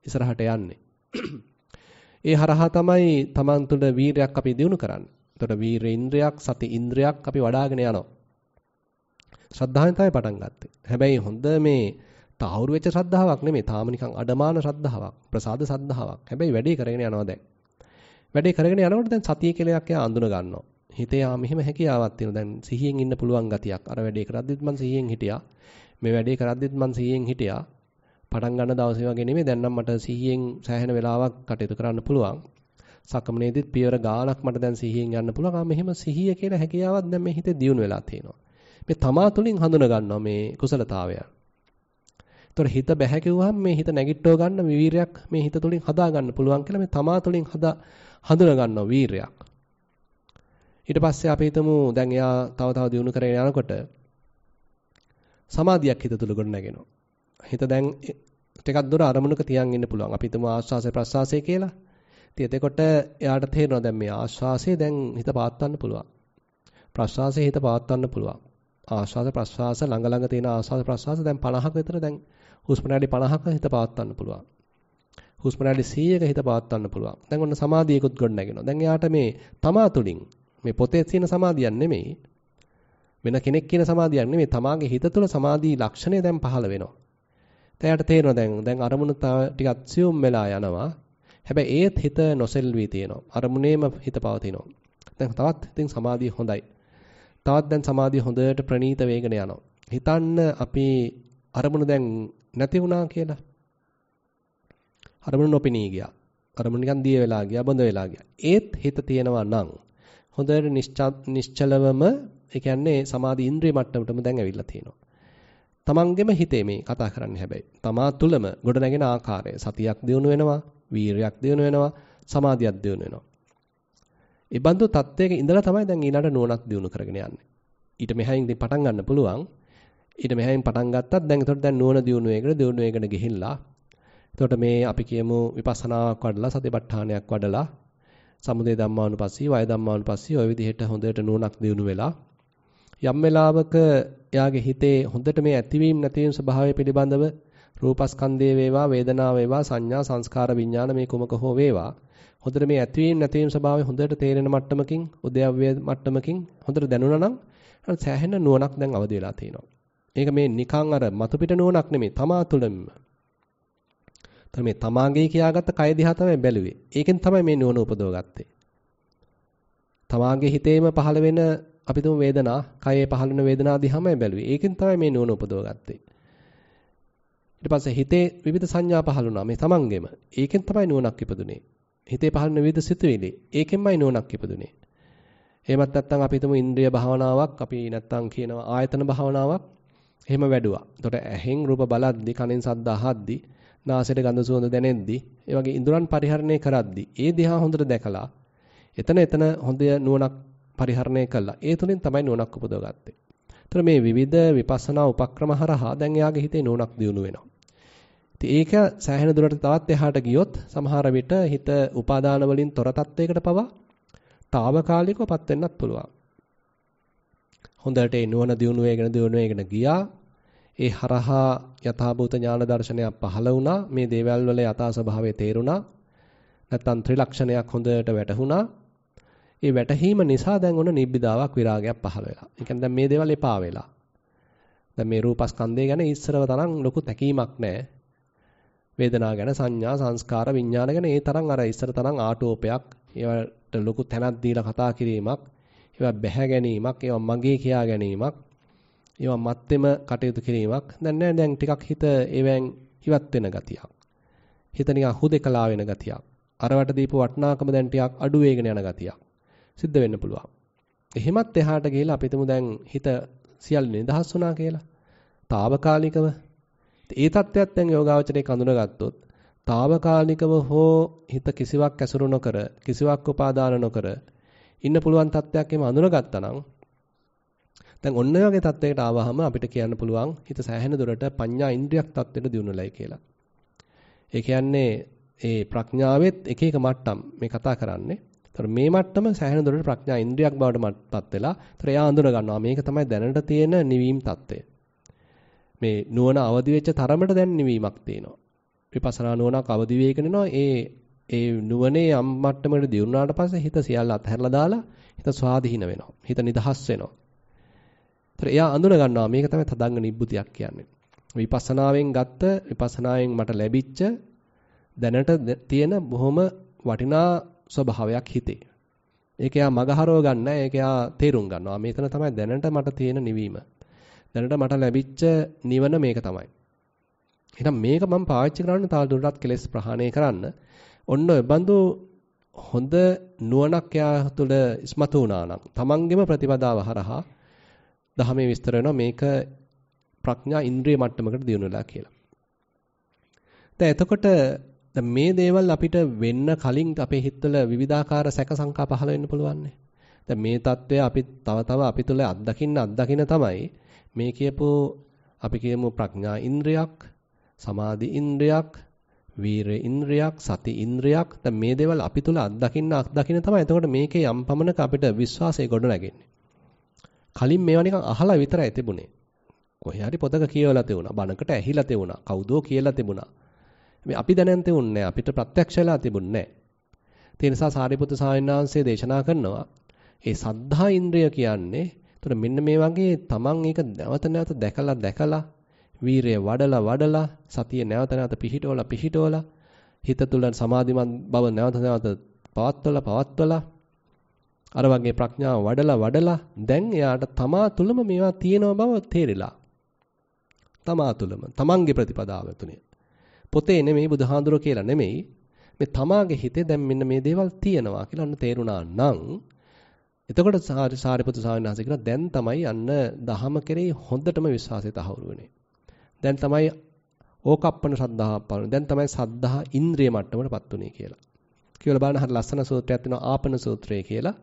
ඉස්සරහට යන්නේ. ඒ හරහා තමයි Taman තුළ වීරයක් අපි දියුණු කරන්නේ. එතකොට වීර ඉන්ද්‍රයක් සති ඉන්ද්‍රයක් අපි වඩ아가ගෙන යනවා. ශ්‍රද්ධාවෙන් තමයි පටන් ගත්තේ. හැබැයි හොඳ මේ තහවුරු වෙච්ච ශ්‍රද්ධාවක් නෙමෙයි. තාම නිකන් අඩමාන ශ්‍රද්ධාවක්. ප්‍රසාද ශ්‍රද්ධාවක්. හැබැයි වැඩේ කරගෙන යනවා දැන්. වැඩේ කරගෙන යනකොට දැන් සතිය කියලා එකක් අඳුන ගන්නවා. හිතේ ආ මෙහෙම හැකියාවක් තියෙනවා. දැන් සිහියෙන් ඉන්න පුළුවන් ගතියක්. අර වැඩේ කරද්දිත් මම සිහියෙන් හිටියා. මේ වැඩේ කරද්දිත් මම සිහියෙන් හිටියා. පටන් ගන්න දවසේ වගේ නෙමෙයි. දැන් නම් මට සිහියෙන් සෑහෙන වෙලාවක් කටයුතු කරන්න පුළුවන්. සක්මනේදීත් පියවර ගාණක් මට දැන් සිහියෙන් යන්න පුළුවන්. ආ මෙහෙම සිහිය කියන හැකියාවක් දැන් මේ හිතේ දියුණු වෙලා තියෙනවා. මේ තමා තුලින් හඳුන ගන්නවා මේ කුසලතාවය. ඒතොර හිත බැහැ කිව්වහම මේ හිත නැගිටව ගන්න වීරයක් මේ හිත තුලින් හදා ගන්න පුළුවන් කියලා මේ තමා තුලින් හදා හඳුන ගන්නවා වීරයක්. ඊට පස්සේ අපි හිතමු දැන් එයා තව තව දියුණු කරගෙන යනකොට සමාධියක් හිත තුල ගොඩ නැගෙනවා. හිත දැන් ටිකක් දුර අරමුණක තියන් ඉන්න පුළුවන්. අපි හිතමු ආස්වාසය ප්‍රස්වාසය කියලා. ඉතින් එතකොට එයාට තේරෙනවා දැන් මේ ආස්වාසය දැන් හිත පාත්තන්න පුළුවන්. ප්‍රස්වාසය හිත පාත්තන්න පුළුවන්. ආස්වාස ප්‍රස්වාස ළඟ ළඟ තියෙන ආස්වාස ප්‍රස්වාස දැන් 50ක විතර දැන් හුස්ම රැලි 50ක හිත පාත්තන්න පුළුවන්. හුස්ම රැලි 100ක හිත පාත්තන්න පුළුවන්. දැන් ඔන්න සමාධියකුත් ගොඩ නැගෙනවා. දැන් එයාට මේ තමා තුලින් මේ පොතේ තියෙන සමාධියක් නෙමෙයි. වෙන කෙනෙක් කියන සමාධියක් නෙමෙයි. තමාගේ හිත තුළ සමාධි ලක්ෂණය දැන් පහළ වෙනවා. එතයට තේරෙනවා දැන් දැන් අරමුණ ටිකක් සියුම් වෙලා යනවා. හැබැයි ඒත් හිත නොසෙල්වී තියෙනවා. අරමුණේම හිත පවතිනවා. දැන් තවත් ඉතින් සමාධිය හොඳයි. තවත් දැන් සමාධිය හොඳට ප්‍රනීත වේගන යනවා. හිතන්න අපි අරමුණ දැන් නැති වුණා කියලා. අරමුණ නොපෙනී ගියා. අරමුණ නිකන් දිය වෙලා ගියා, බඳ වෙලා ගියා. ඒත් හිත තියෙනවා නම් හොඳට නිශ්චලවම ඒ කියන්නේ සමාධි ඉන්ද්‍රිය මට්ටමටම දැන් ඇවිල්ලා තියෙනවා. තමන්ගෙම හිතේ මේ කතා කරන්නේ හැබැයි. තමා තුළම ගොඩ නැගෙන ආකාරය සතියක් දිනු වෙනවා, වීරයක් දිනු වෙනවා, සමාධියක් දිනු වෙනවා. ඒ බඳු තත්වයක ඉඳලා තමයි දැන් ඊළඟ නුවණක් දිනු කරගෙන යන්නේ. ඊට මෙහායින් ඉතින් පටන් ගන්න පුළුවන්. ඊට මෙහායින් පටන් ගත්තත් දැන් එතකොට දැන් නුවණ දිනුවේකට දිනුවේකට ගිහිල්ලා එතකොට මේ අපි කියමු විපස්සනාවක් වඩලා සතිපට්ඨානයක් වඩලා සමුදේ ධම්මානුපස්සී, වය ධම්මානුපස්සී ওই විදිහට හොඳට නුවණක් දිනු වෙලා යම් වෙලාවක එයාගේ හිතේ හොඳට මේ ඇතිවීම නැතිවීම ස්වභාවය පිළිබඳව රූපස්කන්ධය වේවා, වේදනාව වේවා, සංඥා, සංස්කාර, විඥාන මේ කුමක හෝ වේවා හොඳට මේ ඇතිවීම නැතිවීම ස්වභාවය හොඳට තේරෙන මට්ටමකින්, උද්‍යව්‍ය මට්ටමකින් හොඳට දැනුණා නම් අර සෑහෙන නුවණක් දැන් අවදි වෙලා තියෙනවා. ඒක මේ නිකන් අර මතුපිට නුවණක් නෙමෙයි, තමා තුළම එතකොට මේ තමාගේ කියාගත්ත කය දිහා තමයි බැලුවේ. ඒකෙන් තමයි මේ නුවණ උපදවගත්තේ. තමාගේ හිතේම පහළ වෙන අපි තුමු වේදනා, කයේ පහළ වෙන වේදනා දිහාමයි බැලුවේ. ඒකෙන් තමයි මේ නුවණ උපදවගත්තේ. ඊට පස්සේ හිතේ විවිධ සංඥා පහළ වුණා මේ තමන්ගෙම. ඒකෙන් තමයි නුවණක් ඉපදුනේ. හිතේ පහළ වෙන විවිධ සිතුවිලි. ඒකෙන්මයි නුවණක් ඉපදුනේ. එහෙමත් නැත්නම් අපි හිතමු ඉන්ද්‍රිය භාවනාවක් අපි නැත්නම් කියනවා ආයතන භාවනාවක් එහෙම වැඩුවා. එතකොට ඇහෙන් රූප බලද්දි කනෙන් ශබ්ද අහද්දි නාසයට ගඳ සුවඳ දැනෙද්දී ඒ වගේ ඉඳුරන් පරිහරණය කරද්දී ඒ දිහා හොඳට දැකලා එතන එතන හොඳ නුවණක් පරිහරණය කළා. ඒ තුලින් තමයි නුවණක් උපදවගත්තේ. ඒතර මේ විවිධ විපස්සනා උපක්‍රම හරහා දැන් එයාගේ හිතේ නුවණක් දියුණු වෙනවා. ඉතින් ඒක සෑහෙන දුරට තවත් එහාට ගියොත් සමහර විට හිත උපාදාන වලින් තොර තත්වයකට පවා తాවකාලිකව පත් වෙන්නත් පුළුවන්. හොඳට ඒ නුවණ දියුණු වෙගෙන දියුණු වෙගෙන ගියා ඒ හරහා යථාභූත ඥාන දර්ශනයක් පහළ වුණා. මේ දේවල් වල යථා ස්වභාවය තේරුණා. නැත්තම් ත්‍රිලක්ෂණයක් හොඳට වැටහුණා. ඒ වැටහීම නිසා දැන් ඔන්න නිබ්බිදාවක් විරාගයක් පහළ වෙලා. ඒ කියන්නේ දැන් මේ දේවල් එපා වෙලා. දැන් මේ රූපස්කන්ධය ගැන ඉස්සරව තරම් ලොකු තැකීමක් නැහැ. වේදනා ගැන සංඥා සංස්කාර විඥාන ගැන ඒ තරම් අර ඉස්සර තරම් ආටෝපයක් ඒවට ලොකු තැනක් දීලා කතා කිරීමක් ඒවා බැහැ ගැනීමක් ඒවා මගේ කියා ගැනීමක් ඒවා මැත්තේම කටයුතු කිරීමක් දැන් නෑ දැන් ටිකක් හිත ඒවෙන් ඉවත් වෙන ගතියක්. හිත නිකන් හුදේකලා වෙන ගතියක්. අරවට දීපු වටිනාකම දැන් ටිකක් අඩු වෙගෙන යන ගතියක්. සිද්ධ වෙන්න පුළුවන්. එහෙමත් එහාට ගිහලා අපි හිතමු දැන් හිත සියල්ල නිදහස් වුණා කියලා. తాවකාලිකව ඒ தත්ත්වයක් දැන් යෝගාවචරයේ කඳුනගත්තොත් తాවකාලිකව හෝ හිත කිසිවක් ඇසුරු නොකර කිසිවක් උපාදාන නොකර ඉන්න පුළුවන් තත්ත්වයක් එම අඳුනගත්තා නම් දැන් ඔන්න ඔයගේ තත්වයකට ආවහම අපිට කියන්න පුළුවන් හිත සෑහෙන දුරට පඤ්ඤා ඉන්ද්‍රියක් තත්වෙට දියුණුලයි කියලා. ඒ කියන්නේ ඒ ප්‍රඥාවෙත් එක එක මට්ටම් මේ කතා කරන්නේ. ඒතර මේ මට්ටම සෑහෙන දුරට ප්‍රඥා ඉන්ද්‍රියක් බවට මට්ටපත් වෙලා ඒතර එයා අඳුන ගන්නවා මේක තමයි දැනට තියෙන නිවීම தත්ත්වය. මේ නුවණ අවදි වෙච්ච තරමට දැන් නිවීමක් තියෙනවා. විපස්සනා නුවණක් අවදි වෙගෙනනවා ඒ ඒ නුවණේ යම් මට්ටමකට දියුණුවාට පස්සේ හිත සියල්ල අතහැරලා දාලා හිත ස්වාධීන වෙනවා. හිත නිදහස් වෙනවා. ඒතර එයා අඳුන ගන්නවා මේක තමයි තදංග නිබ්බුතියක් කියන්නේ. විපස්සනාවෙන් ගත්ත විපස්සනායෙන් මට ලැබිච්ච දැනට තියෙන බොහොම වටිනා ස්වභාවයක් හිතේ. ඒක එයා මගහරව ගන්න ඒක එයා තේරුම් ගන්නවා. මේතන තමයි දැනට මට තියෙන නිවීම. දැනට මට ලැබිච්ච නිවන මේක තමයි. එහෙනම් මේක මම පාවිච්චි කරන්න තව දුරටත් කෙලස් ප්‍රහාණය කරන්න. ඔන්න ඔය බඳු හොඳ නුවණක් යා තුළ ඉස්මතු වුණා නම් තමන්ගෙම ප්‍රතිපදාව හරහා දහමේ විස්තර වෙනවා මේක ප්‍රඥා ඉන්ද්‍රිය මට්ටමකට දියුණු වෙලා කියලා. දැන් එතකොට දැන් මේ දේවල් අපිට වෙන්න කලින් අපේ හිතවල විවිධාකාර සැක සංකා පහළ වෙන්න පුළුවන්නේ. දැන් මේ తත්වය අපි තව තව අපි තුල අත්දකින්න අත්දකින්න තමයි මේ කියපෝ අපි කියමු ප්‍රඥා ඉන්ද්‍රියක්, සමාධි ඉන්ද්‍රියක්, වීර ඉන්ද්‍රියක්, සති ඉන්ද්‍රියක්. දැන් මේ දේවල් අපි තුල අත්දකින්න අත්දකින්න තමයි. එතකොට මේකේ යම් පමණක අපිට විශ්වාසය ගොඩනැගෙන්නේ. කලින් මේවා නිකන් අහලා විතරයි තිබුණේ. කොහේ හරි පොතක කියවලා තිබුණා, බණකට ඇහිලා තිබුණා, කවුදෝ කියලා තිබුණා. මේ අපි දැනන් තිබුණේ අපිට ප්‍රත්‍යක්ෂලා තිබුණේ නැහැ. ඒ නිසා සාරිපුත්‍ර ස්වාමීන් වහන්සේ දේශනා කරනවා ඒ සද්ධා ඉන්ද්‍රිය කියන්නේ එතන මෙන්න මේ වගේ තමන් ඒක නැවත නැවත දැකලා දැකලා වීරය වඩලා වඩලා සතිය නැවත නැවත පිහිටවලා පිහිටවලා හිත තුල සමාධිමත් බව නැවත නැවත පවත්වලා පවත්වලා අර වගේ ප්‍රඥාව වඩලා වඩලා දැන් එයාට තමා තුළම මේවා තියෙන බව තේරිලා. තමා තුළම තමන්ගේ ප්‍රතිපදාව තුනේ. පොතේ නෙමෙයි බුදුහාඳුර කියලා නෙමෙයි මේ තමාගේ හිතේ දැන් මෙන්න මේ දේවල් තියෙනවා කියලා අන්න තේරුණා නම් එතකොට සාරිපුත්‍ර ස්වාමීන් වහන්සේ කියලා දැන් තමයි අන්න දහම කෙරෙහි හොඳටම විශ්වාසය තහවුරු වෙන්නේ. දැන් තමයි ඕකප්පන සද්ධා පාන දැන් තමයි සද්ධා ඉන්ද්‍රිය මට්ටමටපත් උනේ කියලා. කියලා බලන හරිය ලස්සන සූත්‍රයක් තියෙනවා ආපන සූත්‍රය කියලා.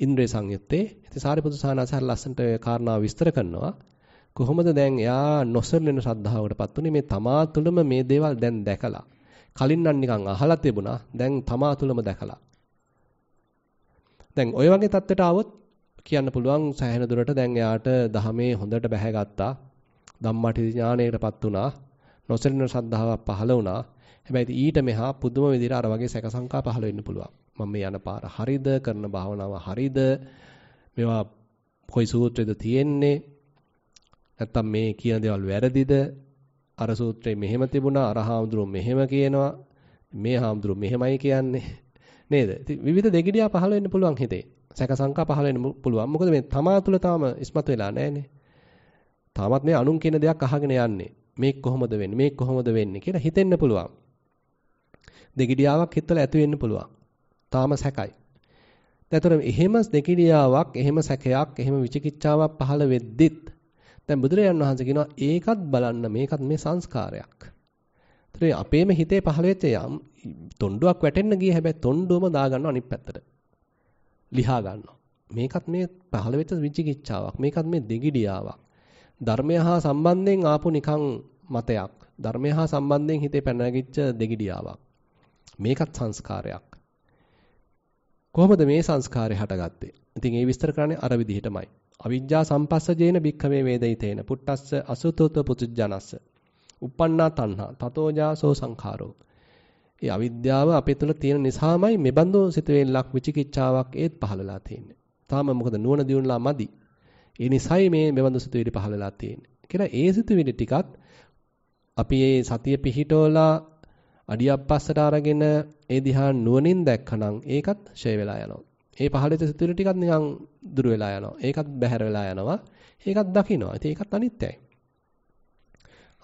ඉන්ද්‍රිය සංයුත්තේ. ඉතින් සාරිපුත්‍ර සානාස හර ලස්සනට ඒ කාරණාව විස්තර කරනවා. කොහොමද දැන් එයා නොසරලෙන ශ්‍රද්ධාවකටපත් උනේ මේ තමා තුළම මේ දේවල් දැන් දැකලා. කලින් නම් නිකන් අහලා තිබුණා. දැන් තමා තුළම දැකලා. දැන් ওই වගේ தත්තට આવොත් කියන්න පුළුවන් සෑහෙන දුරට දැන් එයාට දහමේ හොඳට බැහැගත්තා. ධම්මටි ඥාණයටපත් වුණා. නොසලින ශ්‍රද්ධාවක් පහළ වුණා. හැබැයි ඊට මෙහා පුදුම විදිහට අර වගේ සැක සංකා පහළ වෙන්න පුළුවන්. මම මේ යන පාර හරිද කරන භාවනාව හරිද මේවා කොයි සූත්‍රෙද තියෙන්නේ නැත්තම් මේ කියන දේවල් වැරදිද අර සූත්‍රේ මෙහෙම තිබුණා අර හාමුදුරුවෝ මෙහෙම කියනවා මේ හාමුදුරුවෝ මෙහෙමයි කියන්නේ නේද ඉතින් විවිධ දෙගිඩියා පහළ වෙන්න පුළුවන් හිතේ සැක සංකා පහළ වෙන්න පුළුවන් මොකද මේ තමා තුල තාම ඉස්මතු වෙලා නැහැනේ තාමත් මේ අනුන් කියන දෙයක් අහගෙන යන්නේ මේක කොහොමද වෙන්නේ මේක කොහොමද වෙන්නේ කියලා හිතෙන්න පුළුවන් දෙගිඩියාවක් හිතලා ඇති වෙන්න පුළුවන් තාම සැකයි. එතකොට එහෙම දෙකිඩියාවක්, එහෙම සැකයක්, එහෙම විචිකිච්ඡාවක් පහළ වෙද්දිත් දැන් බුදුරජාන් වහන්සේ කියනවා ඒකත් බලන්න මේකත් මේ සංස්කාරයක්. ඒතරේ අපේම හිතේ පහළ වෙච්ච යම් තොණ්ඩුවක් වැටෙන්න ගිය හැබැයි තොණ්ඩුවම දාගන්නව අනිත් පැත්තට. ලිහා ගන්නවා. මේකත් මේ පහළ වෙච්ච විචිකිච්ඡාවක්. මේකත් මේ දෙගිඩියාවක්. ධර්මය හා සම්බන්ධයෙන් ආපු නිකං මතයක්. ධර්මය හා සම්බන්ධයෙන් හිතේ පැනගිච්ච දෙගිඩියාවක්. මේකත් සංස්කාරයක්. කොහොමද මේ සංස්කාරය හටගත්තේ? ඉතින් ඒ විස්තර කරන්නේ අර විදිහටමයි. අවිජ්ජා සම්පස්සජේන භික්ඛවේ වේදිතේන පුට්ටස්ස අසුතෝත්ව පුසුජ්ජනස්ස. uppannā tanha තතෝජා සෝ සංඛාරෝ. ඒ අවිද්‍යාව අපේ තුල තියෙන නිසාමයි මෙබඳු සිතුවිල්ලක් විචිකිච්ඡාවක් ඒත් පහළලා තියෙන්නේ. තාම මොකද නුවණ දියුණුලා මදි. ඒ නිසයි මේ මෙබඳු සිතුවිලි පහළලා තියෙන්නේ. කියලා ඒ සිතුවිලි ටිකත් අපි මේ සතිය පිහිටෝලා අඩියප්පස්සට අරගෙන ඒ දිහා නුවණින් දැක්කනම් ඒකත් ෂේ වෙලා යනවා. ඒ පහළ වෙච්ච සිතුවිලි ටිකත් නිකන් දුර වෙලා යනවා. ඒකත් බැහැර වෙලා යනවා. ඒකත් දකින්නවා. ඉතින් ඒකත් අනිත්‍යයි.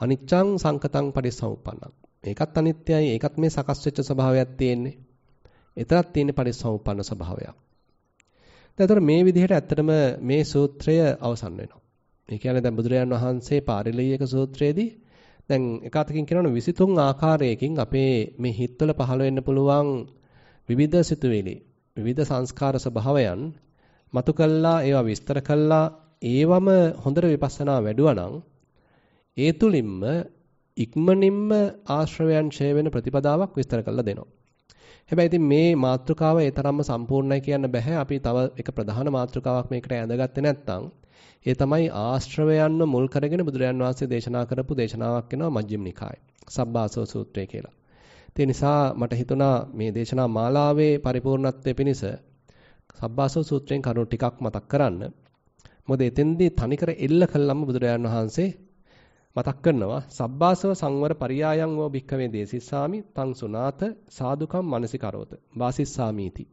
අනිච්චං සංකතං පරිසම්පන්නං. ඒකත් අනිත්‍යයි. ඒකත් මේ සකස් වෙච්ච ස්වභාවයක් තියෙන්නේ. එතරම් තියෙන පරිසම්පන්න ස්වභාවයක්. දැන් මේ විදිහට ඇත්තටම මේ සූත්‍රය අවසන් වෙනවා. ඒ කියන්නේ දැන් බුදුරජාන් වහන්සේ පාරිලීයක සූත්‍රයේදී දැන් එක අතකින් කියනවනේ 23 ආකාරයකින් අපේ මේ හිත්වල පහළ වෙන්න පුළුවන් විවිධ සිතුවිලි විවිධ සංස්කාර ස්වභාවයන් මතු කළා ඒවා විස්තර කළා ඒවම හොඳට විපස්සනා වැඩුවා ඒ තුලින්ම ඉක්මනින්ම ආශ්‍රවයන් ඡය වෙන ප්‍රතිපදාවක් විස්තර කළා දෙනවා. හැබැයි ඉතින් මේ මාතෘකාව ඒ තරම්ම සම්පූර්ණයි කියන්න බෑ. අපි තව එක ප්‍රධාන මාතෘකාවක් මේකට ඇඳගත්තේ නැත්නම් ඒ තමයි ආශ්‍රවයන්ව මුල් කරගෙන බුදුරජාන් වහන්සේ දේශනා කරපු දේශනාවක් වෙනවා මජ්ක්‍ධිම නිකායේ. සබ්බාසව සූත්‍රය කියලා. ඒ නිසා මට හිතුණා මේ දේශනා මාලාවේ පරිපූර්ණත්වය පිණිස සබ්බාසව සූත්‍රයෙන් කරුණු ටිකක් මතක් කරන්න. මොකද එතෙන්දී තනිකර එල්ල කළාම බුදුරජාන් වහන්සේ මතක් කරනවා සබ්බාසව සංවර පරියායන් වෝ භික්ඛවේ දේසිස්සාමි තං සුනාත සාදුකම් මනසිකරෝත වාසිස්සාමීති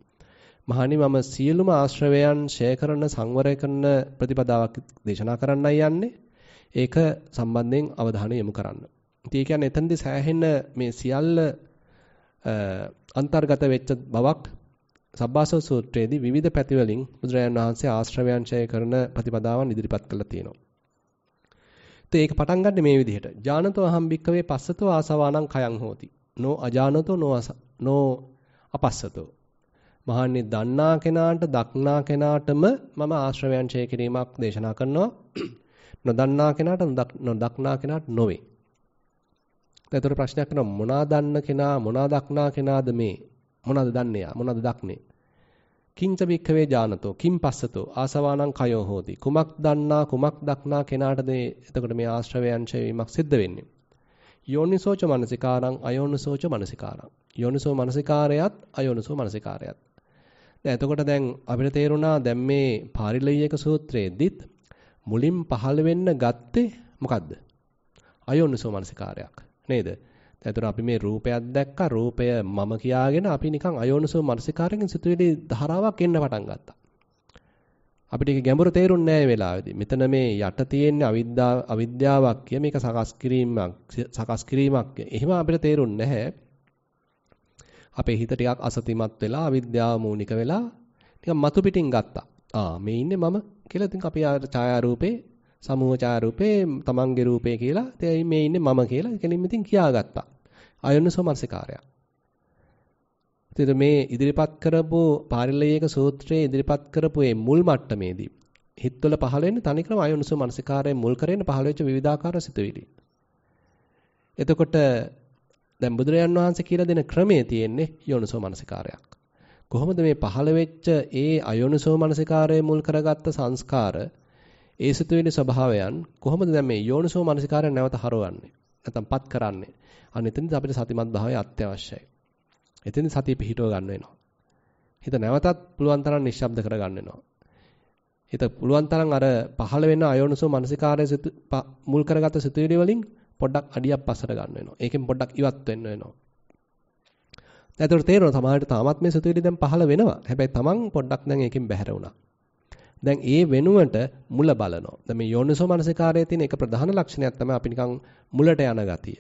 මහණි මම සියලුම ආශ්‍රවයන් ඡය කරන සංවරය කරන ප්‍රතිපදාවක් දේශනා කරන්නයි යන්නේ. ඒක සම්බන්ධයෙන් අවධානය යොමු කරන්න. ඉතින් ඒ කියන්නේ එතනදී සෑහෙන මේ සියල්ල අන්තර්ගත වෙච්ච බවක් සබ්බාසව සූත්‍රයේදී විවිධ පැතිවලින් බුදුරජාන් වහන්සේ ආශ්‍රවයන් ඡය කරන ප්‍රතිපදාවන් ඉදිරිපත් කරලා තියෙනවා. ඉතින් ඒක පටන් ගන්න මේ විදිහට. ඥානතෝ අහම් භික්කවේ පස්සතෝ ආසවානං කයං හෝති. නෝ අජානතෝ නෝ නෝ අපස්සතෝ. මහන්නේ දන්නා කෙනාට දක්නා කෙනාටම මම ආශ්‍රවයන් ඡය කිරීමක් දේශනා කරනවා. නොදන්නා කෙනාට නොදක්නා කෙනාට නොවේ. ඒතර ප්‍රශ්නයක් කරනවා මොනා දන්න කෙනා මොනා දක්නා කෙනාද මේ මොනවද දන්නේ යා මොනවද දක්නේ කිංච බික්කවේ ඥානතෝ කිම් පස්සතෝ ආසවානං කයෝ හෝති කුමක් දන්නා කුමක් දක්නා කෙනාටද එතකොට මේ ආශ්‍රවයන් ඡේවීමක් සිද්ධ වෙන්නේ යෝනිසෝච මනසිකාරං අයෝනිසෝච මනසිකාරං යෝනිසෝ මනසිකාරයත් අයෝනිසෝ මනසිකාරයත් එතකොට දැන් අපිට තේරුණා දැන් මේ පාරිලෙයක සූත්‍රයේදීත් මුලින් පහළ වෙන්න ගත්තේ මොකද්ද? අයෝනිසෝ මනසිකාරයක් නේද? එතකොට අපි මේ රූපයක් දැක්කා රූපය මම කියාගෙන අපි නිකන් අයෝනිසෝ මනසිකාරයෙන් සිතුවිලි ධාරාවක් එන්න පටන් ගත්තා. අපිට ඒක ගැඹුරු තේරුන්නේ නැහැ වෙලාවේදී. මෙතන මේ යට තියෙන අවිද්‍යාවක් කිය මේක සකස් කිරීමක් සකස් කිරීමක්. එහෙම අපිට තේරුන්නේ නැහැ. අපේ හිත ටිකක් අසතිමත් වෙලා අවිද්‍යාව මූනික වෙලා නිකන් මතු පිටින් ගත්තා. ආ මේ ඉන්නේ මම කියලා ඉතින් අපි ආ ඡායාරූපේ සමූහ ඡායාරූපේ තමන්ගේ රූපේ කියලා ඉතින් මේ ඉන්නේ මම කියලා කෙලින්ම ඉතින් කියාගත්තා. අයොන්නසෝ මනසිකාරය. ඉතින් මේ ඉදිරිපත් කරපු පාරිලයේක සූත්‍රයේ ඉදිරිපත් කරපු මේ මුල් මට්ටමේදී හිතවල පහළ වෙන්නේ තනිකරම අයොනිසෝ මනසිකාරයෙන් මුල් කරගෙන පහළ වෙච්ච විවිධාකාර සිතුවිලි. එතකොට දැන් බුදුරජාන් වහන්සේ කියලා දෙන ක්‍රමය තියෙන්නේ යෝනිසෝ මනසිකාරයක්. කොහොමද මේ පහළ වෙච්ච ඒ අයෝනිසෝ මනසිකාරය මුල් කරගත්ත සංස්කාර ඒ සිතුවිලි ස්වභාවයන් කොහොමද දැන් මේ යෝනිසෝ මනසිකාරය නැවත හරවන්නේ? නැත්නම් පත් කරන්නේ. අන්න එතනදී අපිට සතිමත් භාවය අත්‍යවශ්‍යයි. එතනදී සතිය පිහිටව ගන්න වෙනවා. හිත නැවතත් පුළුවන් තරම් නිශ්ශබ්ද කර ගන්න වෙනවා. හිත පුළුවන් තරම් අර පහළ වෙන අයෝනසෝ මානසිකාරය මුල් කරගත්ත සිතුවිලි වලින් පොඩ්ඩක් අඩියක් පස්සට ගන්න වෙනවා. ඒකෙන් පොඩ්ඩක් ඉවත් වෙන්න වෙනවා. දැන් ඒතර තේරෙනවා සමහරට තාමත් මේ සිතුවිලි දැන් පහළ වෙනවා. හැබැයි තමන් පොඩ්ඩක් දැන් ඒකෙන් බැහැර වුණා. දැන් ඒ වෙනුවට මුල බලනවා. දැන් මේ යෝනිසෝ මනසිකාරයේ තියෙන එක ප්‍රධාන ලක්ෂණයක් තමයි අපි නිකන් මුලට යන ගතිය.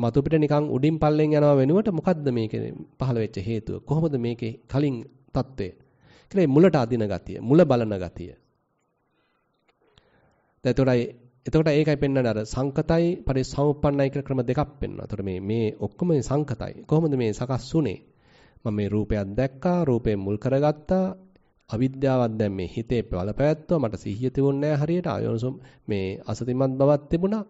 මතු පිට නිකන් උඩින් පල්ලෙන් යනවා වෙනුවට මොකද්ද මේකේ පහළ වෙච්ච හේතුව? කොහොමද මේකේ කලින් தත්ත්වය? කියලා මුලට අදින ගතිය, මුල බලන ගතිය. දැන් ඒතරයි එතකොට ඒකයි පෙන්වන්නේ අර සංකතයි පරිසම්පන්නයි කියලා ක්‍රම දෙකක් පෙන්වනවා. එතකොට මේ මේ ඔක්කොම සංකතයි. කොහොමද මේ සකස් වුනේ? මම මේ රූපයක් දැක්කා, රූපේ මුල් කරගත්තා. අවිද්‍යාවක් දැන් මේ හිතේ බලපෑත්තුවා. මට සිහිය තිබුණේ නැහැ හරියට. අයෝනසොම් මේ අසතිමත් බවක් තිබුණා.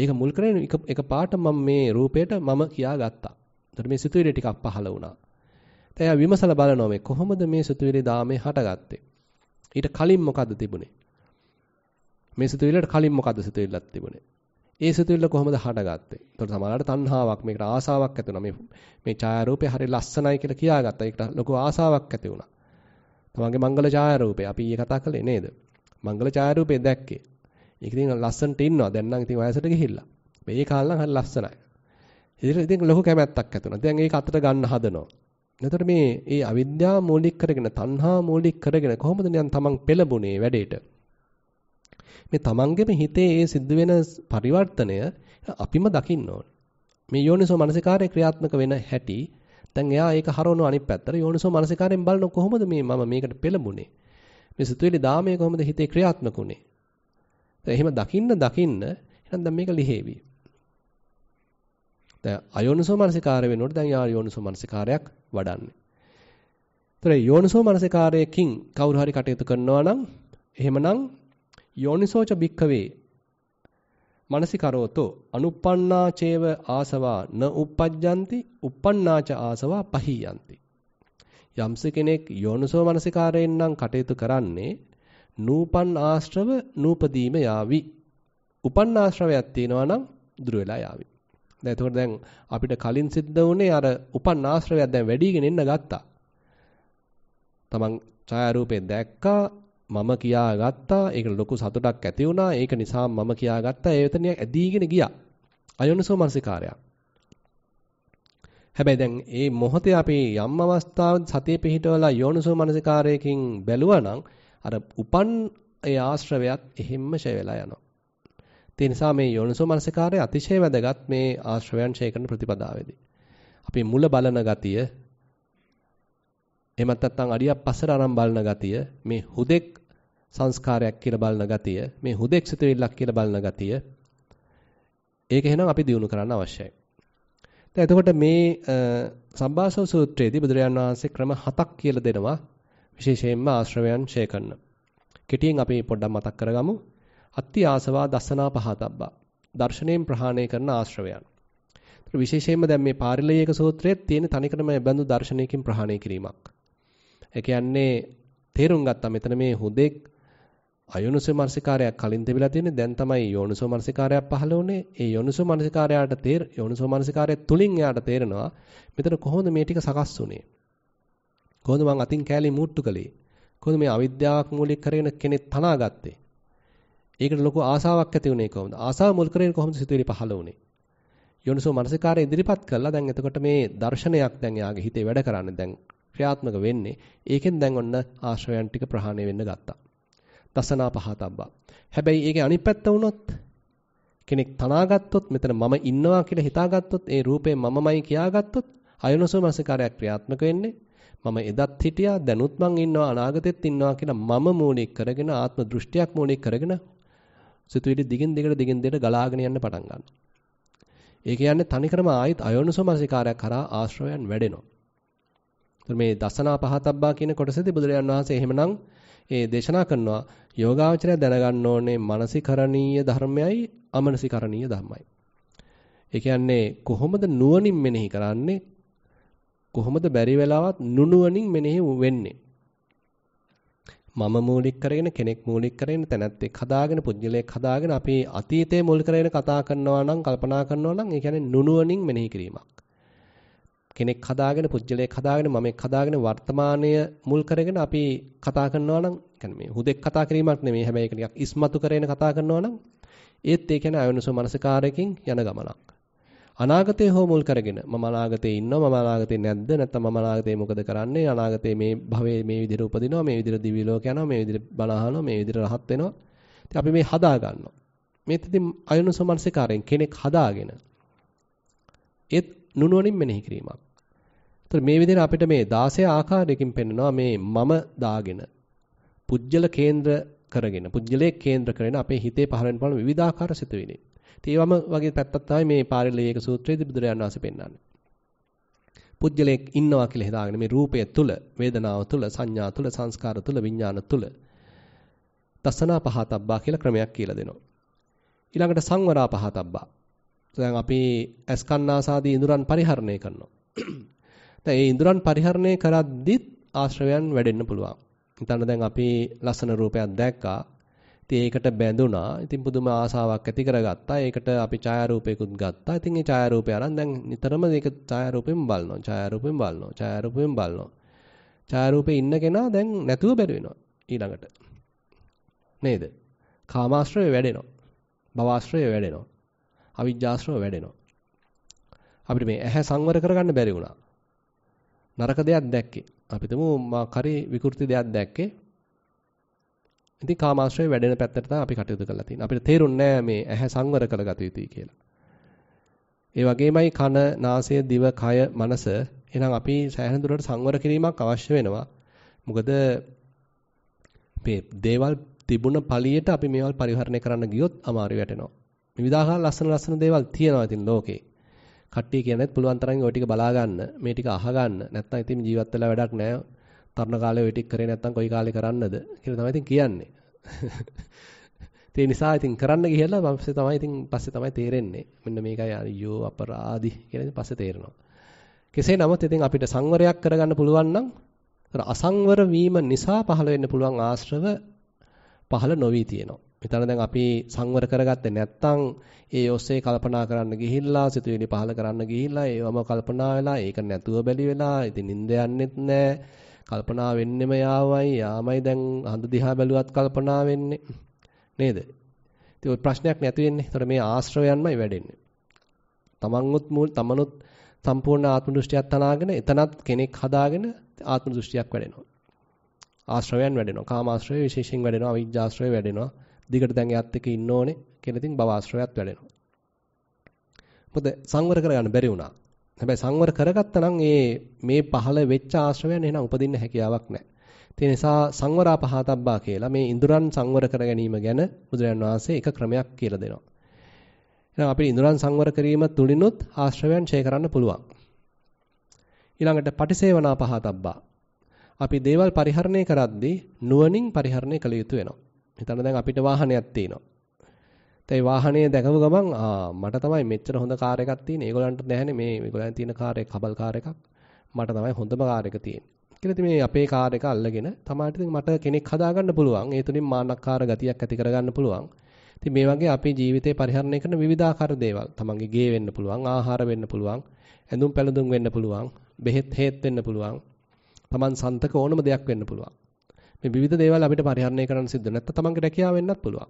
ඒක මුල් කරගෙන එක එක පාට මම මේ රූපයට මම කියා ගත්තා. එතකොට මේ සිතුවිලි ටිකක් පහළ වුණා. දැන් විමසලා බලනවා මේ කොහොමද මේ සිතුවිලි දාමේ හටගත්තේ? ඊට කලින් මොකද්ද තිබුණේ? මේ සිතුවිල්ලට කලින් මොකද්ද සිතුවිල්ලක් තිබුණේ? ඒ සිතුවිල්ල කොහොමද හටගත්තේ? ඒතකොට සමහරවිට තණ්හාවක් මේකට ආසාවක් ඇති වුණා. මේ මේ ඡායාරූපේ හරි ලස්සනයි කියලා කියාගත්තා. ඒකට ලොකු ආසාවක් ඇති වුණා. තමන්ගේ මංගල ඡායාරූපේ අපි ඊයේ කතා කළේ නේද? මංගල ඡායාරූපේ දැක්කේ. ඒක ඉතින් ලස්සනට ඉන්නවා. දැන් නම් ඉතින් වයසට ගිහිල්ලා. මේ කාලේ නම් හරි ලස්සනයි. ඉතින් ඉතින් ලොකු කැමැත්තක් ඇති වුණා. දැන් ඒක අතට ගන්න හදනවා. එතකොට මේ ඒ අවිද්‍යාව මූලික කරගෙන තණ්හා මූලික කරගෙන කොහොමද නියන් තමන් පෙළඹුණේ වැඩේට? මේ තමන්ගේම හිතේ ඒ සිද්ධ වෙන පරිවර්තනය අපිම දකින්න ඕනේ. මේ යෝනිසෝ මනසිකාරය ක්‍රියාත්මක වෙන හැටි දැන් එයා ඒක හරවන අනිත් පැත්තට යෝනිසෝ මනසිකාරයෙන් බලන කොහොමද මේ මම මේකට පෙළඹුණේ? මේ සිතුවිලි දාමය කොහොමද හිතේ ක්‍රියාත්මක උනේ? එහෙම දකින්න දකින්න එහෙනම් දැන් මේක ලිහේවි. දැන් අයෝනිසෝ මනසිකාරය වෙනකොට දැන් යා යෝනිසෝ මනසිකාරයක් වඩන්නේ. ඒතර යෝනිසෝ මනසිකාරයකින් කවුරු හරි කටයුතු කරනවා නම් එහෙමනම් යෝනිසෝච භික්ඛවේ මනසිකරෝතෝ අනුප්පන්නා චේව ආසවා න uppajjanti uppannā ca ආසවා පහියන්ති යම්ස කෙනෙක් යෝනිසෝ මනසිකාරයෙන් නම් කටයුතු කරන්නේ නූපන් ආශ්‍රව නූපදීම යාවි උපන් ආශ්‍රවයක් තියෙනවා නම් දුර වෙලා යාවි දැන් එතකොට දැන් අපිට කලින් සිද්ධ වුණේ අර උපන් ආශ්‍රවයක් දැන් වැඩිගෙන එන්න ගත්තා. තමන් ඡායාරූපේ දැක්කා මම කියාගත්තා ඒකට ලොකු සතුටක් ඇති වුණා ඒක නිසා මම කියාගත්තා ඒ වෙතනිය ඇදීගෙන ගියා අයෝනිසෝ මනසිකාරය හැබැයි දැන් මේ මොහොතේ අපි යම් අවස්ථාවක සතිය පිහිටවලා යෝනිසෝ මනසිකාරයකින් බැලුවා නම් අර උපන් ඒ ආශ්‍රවයත් එහෙම්ම ෂය වෙලා යනවා ඒ නිසා මේ යෝනිසෝ මනසිකාරය අතිශය වැදගත් මේ ආශ්‍රවයන් ෂය කරන ප්‍රතිපදාවේදී අපි මුල බලන ගතිය එහෙමත් නැත්නම් අඩියක් පස්සට අරන් බලන ගතිය මේ හුදෙක් සංස්කාරයක් කියලා බලන ගතිය මේ හුදෙක් සිතුවිල්ලක් කියලා බලන ගතිය ඒක එහෙනම් අපි දිනු කරන්න අවශ්‍යයි. දැන් එතකොට මේ සම්භාසව සූත්‍රයේදී බුදුරජාන් වහන්සේ ක්‍රම හතක් කියලා දෙනවා විශේෂයෙන්ම ආශ්‍රවයන් ඡය කරන. කෙටියෙන් අපි පොඩ්ඩක් මතක් කරගමු. අත්ති ආසවා දසනා පහතබ්බා. දර්ශනයෙන් ප්‍රහාණය කරන ආශ්‍රවයන්. විශේෂයෙන්ම දැන් මේ පාරිලයේක සූත්‍රයේ තියෙන තනිකරම බඳු දර්ශනයකින් ප්‍රහාණය කිරීමක්. ඒ කියන්නේ තේරුම් ගත්තා මෙතන මේ හුදෙක් අයෝනිසෝ මනසිකාරයක් කලින් තිබිලා තියෙන්නේ දැන් තමයි යෝනිසෝ මනසිකාරයක් පහළ වුනේ ඒ යෝනිසෝ මනසිකාරයට තේර යෝනිසෝ මනසිකාරය තුලින් එයාට තේරෙනවා මෙතන කොහොමද මේ ටික සකස් වුනේ කොහොමද මං අතින් කැලේ මූට්ටු කළේ කොහොමද මේ අවිද්‍යාවක් මූලික කරගෙන කෙනෙක් තනාගත්තේ ඒකට ලොකු ආසාවක් ඇති වුනේ කොහොමද ආසාව මුල් කරගෙන කොහොමද සිතුවිලි පහළ වුනේ යෝනිසෝ මනසිකාරය ඉදිරිපත් කළා දැන් එතකොට මේ දර්ශනයක් දැන් එයාගේ හිතේ වැඩ කරන්නේ දැන් ක්‍රියාත්මක වෙන්නේ. ඒකෙන් දැන් ඔන්න ආශ්‍රයයන් ටික ප්‍රහාණය වෙන්න ගත්තා. දසනා පහතබ්බා. හැබැයි ඒකේ අනිත් පැත්ත වුණොත් කෙනෙක් තනාගත්තොත් මෙතන මම ඉන්නවා කියලා හිතාගත්තොත් ඒ රූපේ මමමයි කියාගත්තොත් අයනසෝ මාසිකාරයක් ක්‍රියාත්මක වෙන්නේ මම එදත් හිටියා දැනුත් මං ඉන්නවා අනාගතෙත් ඉන්නවා කියලා මම මූලික කරගෙන ආත්ම දෘෂ්ටියක් මූලික කරගෙන සිතුවිලි දිගින් දිගට දිගින් දිගට ගලාගෙන යන්න පටන් ගන්නවා. ඒ කියන්නේ තනිකරම ආයෙත් අයෝනසෝ මාසිකාරයක් කරා ආශ්‍රවයන් වැඩෙනවා. එතකොට මේ දසනා පහතබ්බා කියන කොටසේදී බුදුරජාන් වහන්සේ එහෙමනම් ඒ දේශනා කරනවා යෝගාවචරය දැනගන්න ඕනේ මානසිකරණීය ධර්මයයි අමනසිකරණීය ධර්මයි. ඒ කියන්නේ කොහොමද නුවණින් මෙනෙහි කරන්නේ කොහොමද බැරි වෙලාවත් නුනුවණින් මෙනෙහි වෙන්නේ මම මූලික කරගෙන කෙනෙක් මූලික කරගෙන තැනැත්තෙක් හදාගෙන පුජ්‍යලයක් හදාගෙන අපි අතීතයේ මුල් කරගෙන කතා කරනවා නම් කල්පනා කරනවා නම් ඒ කියන්නේ නුනුවණින් මෙනෙහි කිරීමක්. කෙනෙක් හදාගෙන පුජ්‍යලයක් හදාගෙන මම එක් හදාගෙන වර්තමානය මුල් කරගෙන අපි කතා කරනවා නම් يعني මේ හුදෙක් කතා කිරීමක් නෙමෙයි හැබැයි ඒක නිකක් ඉස්මතු කරගෙන කතා කරනවා නම් ඒත් ඒ කියන්නේ අයෝනිසෝ මනසකාරයකින් යන ගමනක්. අනාගතය හෝ මුල් කරගෙන මම අනාගතේ ඉන්නවා මම අනාගතේ නැද්ද නැත්නම් මම අනාගතේ මොකද කරන්නේ අනාගතේ මේ භවයේ මේ විදිහට උපදිනවා මේ විදිහට දිවි ලෝක යනවා මේ විදිහට බලහනවා මේ විදිහට රහත් වෙනවා ඉතින් අපි මේ හදා ගන්නවා මේත් ඉතින් අයුනුසමනසිකාරයෙන් කෙනෙක් හදාගෙන ඒත් නුනුවණින් මෙනෙහි කිරීමක් ඒතර මේ විදිහට අපිට මේ 16 ආකාරයකින් පෙන්වනවා මේ මම දාගෙන පුජ්‍යල කේන්ද්‍ර කරගෙන පුජ්‍යලයේ කේන්ද්‍ර කරගෙන අපේ හිතේ පහළෙන් පහළ විවිධාකාර සිතුවිලි. ඒවම වගේ පැත්තක් තමයි මේ පාරිලේයක සූත්‍රයේදී බුදුරජාණන් වහන්සේ පෙන්වන්නේ. පුජ්‍යලයේ ඉන්නවා කියලා හිතාගෙන මේ රූපය තුල, වේදනාව තුල, සංඥා තුල, සංස්කාර තුල, විඥාන තුල දසනා පහතබ්බා කියලා ක්‍රමයක් කියලා දෙනවා. ඊළඟට සංවරා පහතබ්බා. දැන් අපි ඇස්කන්නාසාදී ඉඳුරන් පරිහරණය කරනවා. දැන් ඒ ඉඳුරන් පරිහරණය කරද්දිත් ආශ්‍රවයන් වැඩෙන්න පුළුවන්. හිතන්න දැන් අපි ලස්සන රූපයක් දැක්කා. ඉතින් ඒකට බැඳුනා. ඉතින් පුදුම ආසාවක් ඇති කරගත්තා. ඒකට අපි ඡායාරූපයකුත් ගත්තා. ඉතින් ඒ ඡායාරූපය අරන් දැන් නිතරම මේක ඡායාරූපෙන් බලනවා. ඡායාරූපෙන් බලනවා. ඡායාරූපෙන් බලනවා. ඡායාරූපේ ඉන්න කෙනා දැන් නැතුව බැරි වෙනවා ඊළඟට. නේද? කාමාශ්‍රය වැඩෙනවා. භවශ්‍රය වැඩෙනවා. අවිජ්ජාශ්‍රය වැඩෙනවා. අපිට මේ ඇහැ සංවර කරගන්න බැරි වුණා. නරක දෙයක් දැක්කේ. අපි තුමු මාකරි විකෘති දෙයක් දැක්කේ. ඉතින් කාමාශ්‍රය වැඩෙන පැත්තට තමයි අපි කටයුතු කරලා තියෙන්නේ. අපිට තේරුන්නේ නැහැ මේ ඇහැ සංවර කරගත යුතුයි කියලා. ඒ වගේමයි කන, නාසය, දිව, කය, මනස එහෙනම් අපි සෑහෙන දුරට සංවර කිරීමක් අවශ්‍ය වෙනවා. මොකද මේ දේවල් තිබුණ පළියට අපි මේවල් පරිහරණය කරන්න ගියොත් අමාරු වැටෙනවා. විවිධාකාර ලස්සන ලස්සන දේවල් තියෙනවා ඉතින් ලෝකේ. කට්ටිය කියනත් පුළුවන් තරම් ওই ටික බලා ගන්න මේ ටික අහ ගන්න නැත්නම් ඉතින් ජීවත් වෙලා වැඩක් නැහැ තරුණ කාලේ ওই ටික කරේ නැත්නම් කොයි කාලේ කරන්නද කියලා තමයි ඉතින් කියන්නේ ඒ නිසා ඉතින් කරන්න ගිහලා පස්සේ තමයි ඉතින් පස්සේ තමයි තේරෙන්නේ මෙන්න මේකයි අයියෝ අපරාදි කියලා ඉතින් පස්සේ තේරෙනවා කෙසේ නමුත් ඉතින් අපිට සංවරයක් කරගන්න පුළුවන් නම් අසංවර වීම නිසා පහළ වෙන්න පුළුවන් ආශ්‍රව පහළ නොවි තියෙනවා මෙතන දැන් අපි සංවර කරගත්තේ නැත්නම් ඒ ඔස්සේ කල්පනා කරන්න ගිහිල්ලා සිතුවිලි පහල කරන්න ගිහිල්ලා ඒවම කල්පනා වෙලා ඒක නැතුව බැලි වෙලා ඉතින් නිින්ද යන්නෙත් නැහැ කල්පනා වෙන්නෙම යාවයි යාමයි දැන් හඳ දිහා බැලුවත් කල්පනා වෙන්නේ නේද ඉතින් ওই ප්‍රශ්නයක් නැති වෙන්නේ ඒතර මේ ආශ්‍රවයන්මයි වැඩෙන්නේ තමන්ුත් මුල් තමනුත් සම්පූර්ණ ආත්ම දෘෂ්ටියක් තනාගෙන එතනත් කෙනෙක් හදාගෙන ආත්ම දෘෂ්ටියක් වැඩෙනවා ආශ්‍රවයන් වැඩෙනවා කාම ආශ්‍රවය විශේෂයෙන් වැඩෙනවා අවිජ්ජා ආශ්‍රවය වැඩෙනවා දිගට දැන් එයත් එක්ක ඉන්න ඕනේ කියලා ඉතින් භව ආශ්‍රයයත් වැඩෙනවා. මොකද සංවර කරගන්න බැරි වුණා. හැබැයි සංවර කරගත්තා නම් ඒ මේ පහළ වෙච්ච ආශ්‍රවයන් එහෙනම් උපදින්න හැකියාවක් නැහැ. ඒ නිසා සංවරාපහතබ්බා කියලා මේ ඉඳුරන් සංවර කර ගැනීම ගැන බුදුරජාන් වහන්සේ එක ක්‍රමයක් කියලා දෙනවා. එහෙනම් අපිට ඉඳුරන් සංවර කිරීම තුලිනුත් ආශ්‍රවයන් ඡය කරන්න පුළුවන්. ඊළඟට පටිසේවනාපහතබ්බා. අපි දේවල් පරිහරණය කරද්දී නුවණින් පරිහරණය කළ යුතු වෙනවා. හිතන්න දැන් අපිට වාහනයක් තියෙනවා. දැන් වාහනේ දැකපු ගමන් ආ මට තමයි මෙච්චර හොඳ කාර් එකක් තියෙන්නේ. ඒගොල්ලන්ට නැහැනේ මේ ඒගොල්ලන් තියෙන කාර් එක කබල් කාර් එකක්. මට තමයි හොඳම කාර් එක තියෙන්නේ. කියලා ඉතින් මේ අපේ කාර් එක අල්ලගෙන තමාට ඉතින් මට කෙනෙක් හදාගන්න පුළුවන්. ඒ තුලින් මාන්නක්කාර ගතියක් ඇති කරගන්න පුළුවන්. ඉතින් මේ වගේ අපේ ජීවිතේ පරිහරණය කරන විවිධාකාර දේවල්. තමන්ගේ ගේ වෙන්න පුළුවන්, ආහාර වෙන්න පුළුවන්, ඇඳුම් පැළඳුම් වෙන්න පුළුවන්, බෙහෙත් හේත් වෙන්න පුළුවන්. තමන් සන්තක ඕනම දෙයක් වෙන්න පුළුවන්. මේ විවිධ දේවල් අපිට පරිහරණය කරන්න සිද්ධ නැත්නම් තමන්ගේ රැකියාව වෙන්නත් පුළුවන්.